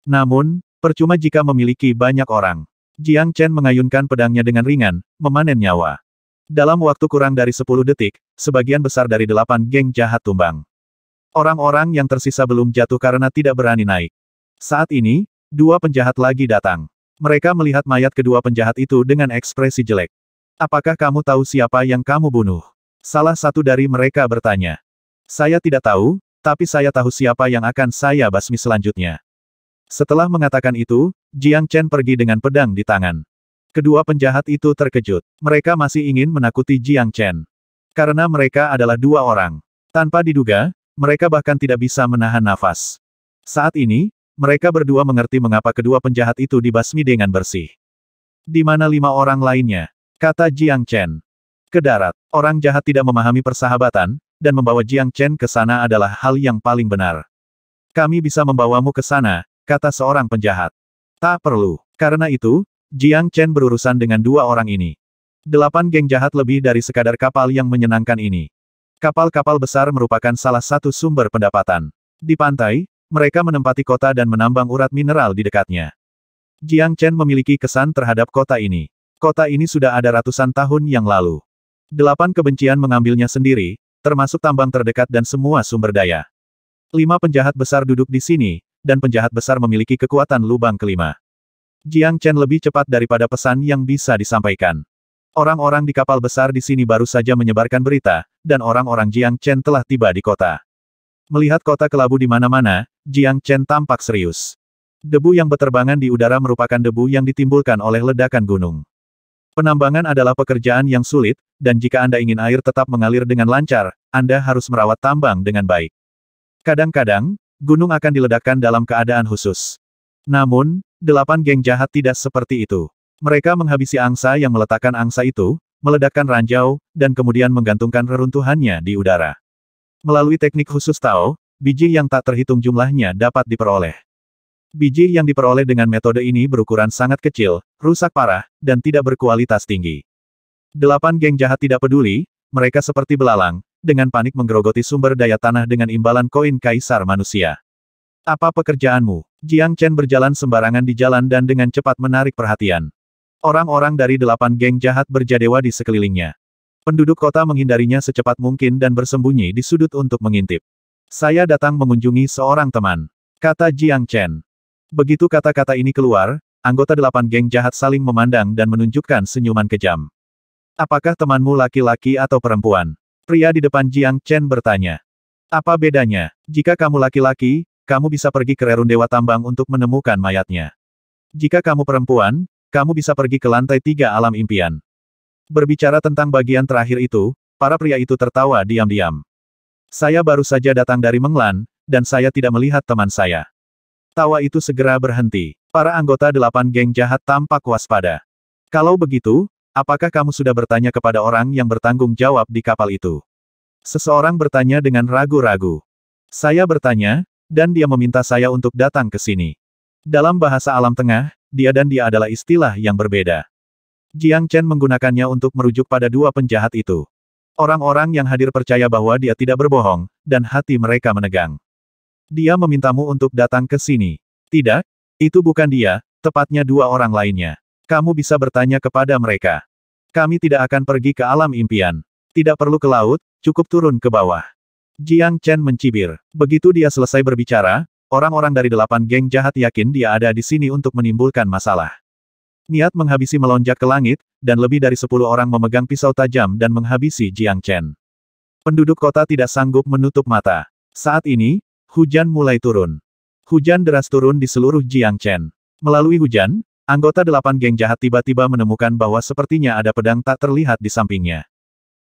Namun, percuma jika memiliki banyak orang. Jiang Chen mengayunkan pedangnya dengan ringan, memanen nyawa. Dalam waktu kurang dari 10 detik, sebagian besar dari delapan geng jahat tumbang. Orang-orang yang tersisa belum jatuh karena tidak berani naik. Saat ini, dua penjahat lagi datang. Mereka melihat mayat kedua penjahat itu dengan ekspresi jelek. Apakah kamu tahu siapa yang kamu bunuh? Salah satu dari mereka bertanya. Saya tidak tahu, tapi saya tahu siapa yang akan saya basmi selanjutnya. Setelah mengatakan itu, Jiang Chen pergi dengan pedang di tangan. Kedua penjahat itu terkejut. Mereka masih ingin menakuti Jiang Chen. Karena mereka adalah dua orang. Tanpa diduga, mereka bahkan tidak bisa menahan nafas. Saat ini, mereka berdua mengerti mengapa kedua penjahat itu dibasmi dengan bersih. Di mana lima orang lainnya? Kata Jiang Chen. Ke darat, orang jahat tidak memahami persahabatan, dan membawa Jiang Chen ke sana adalah hal yang paling benar. Kami bisa membawamu ke sana, kata seorang penjahat. Tak perlu. Karena itu, Jiang Chen berurusan dengan dua orang ini. Delapan geng jahat lebih dari sekadar kapal yang menyenangkan ini. Kapal-kapal besar merupakan salah satu sumber pendapatan. Di pantai, mereka menempati kota dan menambang urat mineral di dekatnya. Jiang Chen memiliki kesan terhadap kota ini. Kota ini sudah ada ratusan tahun yang lalu. Delapan kebencian mengambilnya sendiri, termasuk tambang terdekat dan semua sumber daya. Lima penjahat besar duduk di sini, dan penjahat besar memiliki kekuatan lubang kelima. Jiang Chen lebih cepat daripada pesan yang bisa disampaikan. Orang-orang di kapal besar di sini baru saja menyebarkan berita, dan orang-orang Jiang Chen telah tiba di kota. Melihat kota kelabu di mana-mana, Jiang Chen tampak serius. Debu yang berterbangan di udara merupakan debu yang ditimbulkan oleh ledakan gunung. Penambangan adalah pekerjaan yang sulit, dan jika Anda ingin air tetap mengalir dengan lancar, Anda harus merawat tambang dengan baik. Kadang-kadang, gunung akan diledakkan dalam keadaan khusus. Namun, delapan geng jahat tidak seperti itu. Mereka menghabisi angsa yang meletakkan angsa itu, meledakkan ranjau, dan kemudian menggantungkan reruntuhannya di udara. Melalui teknik khusus Tao, biji yang tak terhitung jumlahnya dapat diperoleh. Biji yang diperoleh dengan metode ini berukuran sangat kecil, rusak parah, dan tidak berkualitas tinggi. Delapan geng jahat tidak peduli, mereka seperti belalang, dengan panik menggerogoti sumber daya tanah dengan imbalan koin kaisar manusia. Apa pekerjaanmu? Jiang Chen berjalan sembarangan di jalan dan dengan cepat menarik perhatian. Orang-orang dari delapan geng jahat berjadewa di sekelilingnya. Penduduk kota menghindarinya secepat mungkin dan bersembunyi di sudut untuk mengintip. Saya datang mengunjungi seorang teman. Kata Jiang Chen. Begitu kata-kata ini keluar, anggota delapan geng jahat saling memandang dan menunjukkan senyuman kejam. Apakah temanmu laki-laki atau perempuan? Pria di depan Jiang Chen bertanya. Apa bedanya? Jika kamu laki-laki, kamu bisa pergi ke Rerun Dewa Tambang untuk menemukan mayatnya. Jika kamu perempuan, kamu bisa pergi ke lantai tiga alam impian. Berbicara tentang bagian terakhir itu, para pria itu tertawa diam-diam. Saya baru saja datang dari Menglan, dan saya tidak melihat teman saya. Tawa itu segera berhenti. Para anggota delapan geng jahat tampak waspada. Kalau begitu, apakah kamu sudah bertanya kepada orang yang bertanggung jawab di kapal itu? Seseorang bertanya dengan ragu-ragu. Saya bertanya, dan dia meminta saya untuk datang ke sini. Dalam bahasa alam tengah, dia dan dia adalah istilah yang berbeda. Jiang Chen menggunakannya untuk merujuk pada dua penjahat itu. Orang-orang yang hadir percaya bahwa dia tidak berbohong, dan hati mereka menegang. Dia memintamu untuk datang ke sini. Tidak, itu bukan dia, tepatnya dua orang lainnya. Kamu bisa bertanya kepada mereka. Kami tidak akan pergi ke alam impian. Tidak perlu ke laut, cukup turun ke bawah. Jiang Chen mencibir. Begitu dia selesai berbicara, Orang-orang dari delapan geng jahat yakin dia ada di sini untuk menimbulkan masalah. Niat menghabisi melonjak ke langit, dan lebih dari sepuluh orang memegang pisau tajam dan menghabisi Jiang Chen. Penduduk kota tidak sanggup menutup mata. Saat ini, hujan mulai turun. Hujan deras turun di seluruh Jiang Chen. Melalui hujan, anggota delapan geng jahat tiba-tiba menemukan bahwa sepertinya ada pedang tak terlihat di sampingnya.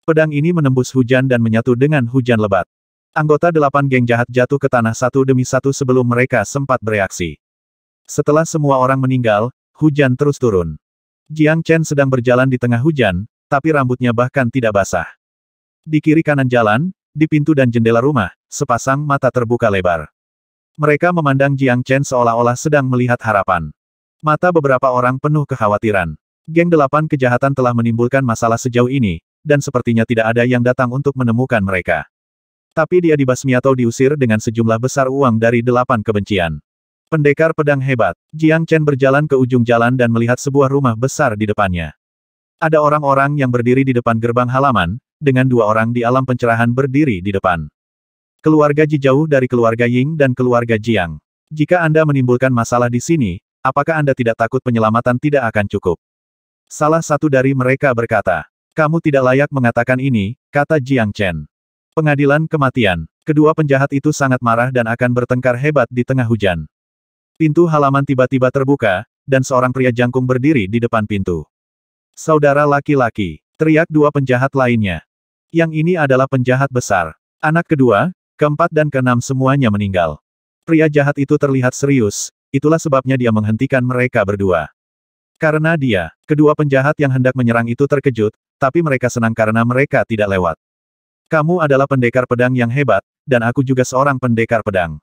Pedang ini menembus hujan dan menyatu dengan hujan lebat. Anggota delapan geng jahat jatuh ke tanah satu demi satu sebelum mereka sempat bereaksi. Setelah semua orang meninggal, hujan terus turun. Jiang Chen sedang berjalan di tengah hujan, tapi rambutnya bahkan tidak basah. Di kiri kanan jalan, di pintu dan jendela rumah, sepasang mata terbuka lebar. Mereka memandang Jiang Chen seolah-olah sedang melihat harapan. Mata beberapa orang penuh kekhawatiran. Geng delapan kejahatan telah menimbulkan masalah sejauh ini, dan sepertinya tidak ada yang datang untuk menemukan mereka. Tapi dia dibasmi atau diusir dengan sejumlah besar uang dari delapan kebencian. Pendekar pedang hebat, Jiang Chen berjalan ke ujung jalan dan melihat sebuah rumah besar di depannya. Ada orang-orang yang berdiri di depan gerbang halaman, dengan dua orang di alam pencerahan berdiri di depan. Keluarga Ji jauh dari keluarga Ying dan keluarga Jiang. Jika Anda menimbulkan masalah di sini, apakah Anda tidak takut penyelamatan tidak akan cukup? Salah satu dari mereka berkata, kamu tidak layak mengatakan ini, kata Jiang Chen. Pengadilan kematian. Kedua penjahat itu sangat marah dan akan bertengkar hebat di tengah hujan. Pintu halaman tiba-tiba terbuka, dan seorang pria jangkung berdiri di depan pintu. Saudara laki-laki, teriak dua penjahat lainnya. Yang ini adalah penjahat besar. Anak kedua, keempat dan keenam semuanya meninggal. Pria jahat itu terlihat serius, itulah sebabnya dia menghentikan mereka berdua. Karena dia, kedua penjahat yang hendak menyerang itu terkejut, tapi mereka senang karena mereka tidak lewat. Kamu adalah pendekar pedang yang hebat, dan aku juga seorang pendekar pedang.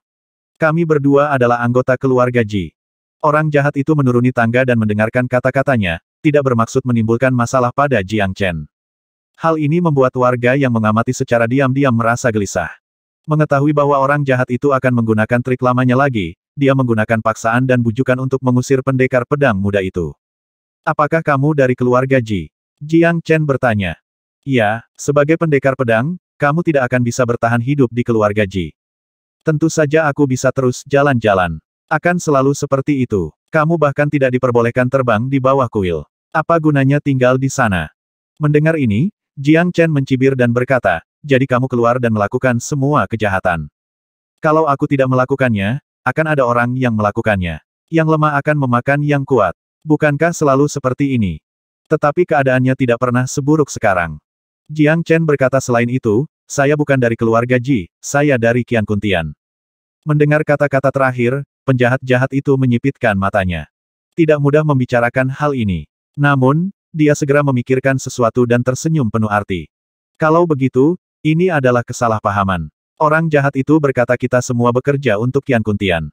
Kami berdua adalah anggota keluarga Ji. Orang jahat itu menuruni tangga dan mendengarkan kata-katanya, tidak bermaksud menimbulkan masalah pada Jiang Chen. Hal ini membuat warga yang mengamati secara diam-diam merasa gelisah. Mengetahui bahwa orang jahat itu akan menggunakan trik lamanya lagi, dia menggunakan paksaan dan bujukan untuk mengusir pendekar pedang muda itu. Apakah kamu dari keluarga Ji? Jiang Chen bertanya. Ya, sebagai pendekar pedang, kamu tidak akan bisa bertahan hidup di keluarga Ji. Tentu saja aku bisa terus jalan-jalan. Akan selalu seperti itu. Kamu bahkan tidak diperbolehkan terbang di bawah kuil. Apa gunanya tinggal di sana? Mendengar ini, Jiang Chen mencibir dan berkata, jadi kamu keluar dan melakukan semua kejahatan. Kalau aku tidak melakukannya, akan ada orang yang melakukannya. Yang lemah akan memakan yang kuat. Bukankah selalu seperti ini? Tetapi keadaannya tidak pernah seburuk sekarang. Jiang Chen berkata selain itu, saya bukan dari keluarga Ji, saya dari Kian Kuntian. Mendengar kata-kata terakhir, penjahat-jahat itu menyipitkan matanya. Tidak mudah membicarakan hal ini. Namun, dia segera memikirkan sesuatu dan tersenyum penuh arti. Kalau begitu, ini adalah kesalahpahaman. Orang jahat itu berkata kita semua bekerja untuk Kian Kuntian.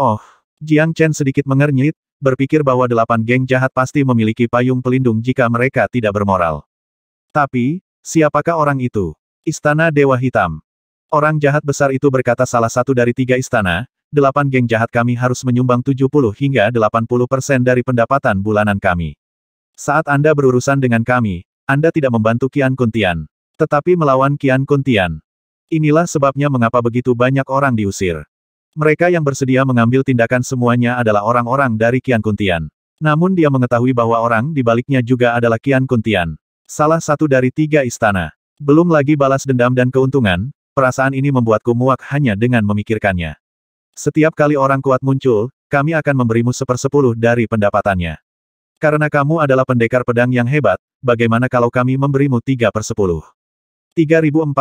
Oh, Jiang Chen sedikit mengernyit, berpikir bahwa delapan geng jahat pasti memiliki payung pelindung jika mereka tidak bermoral. Tapi, Siapakah orang itu? Istana Dewa Hitam. Orang jahat besar itu berkata salah satu dari tiga istana, delapan geng jahat kami harus menyumbang 70 hingga 80 persen dari pendapatan bulanan kami. Saat Anda berurusan dengan kami, Anda tidak membantu Kian Kuntian, tetapi melawan Kian Kuntian. Inilah sebabnya mengapa begitu banyak orang diusir. Mereka yang bersedia mengambil tindakan semuanya adalah orang-orang dari Kian Kuntian. Namun dia mengetahui bahwa orang di baliknya juga adalah Kian Kuntian. Salah satu dari tiga istana. Belum lagi balas dendam dan keuntungan, perasaan ini membuatku muak hanya dengan memikirkannya. Setiap kali orang kuat muncul, kami akan memberimu sepersepuluh dari pendapatannya. Karena kamu adalah pendekar pedang yang hebat, bagaimana kalau kami memberimu tiga persepuluh? 3420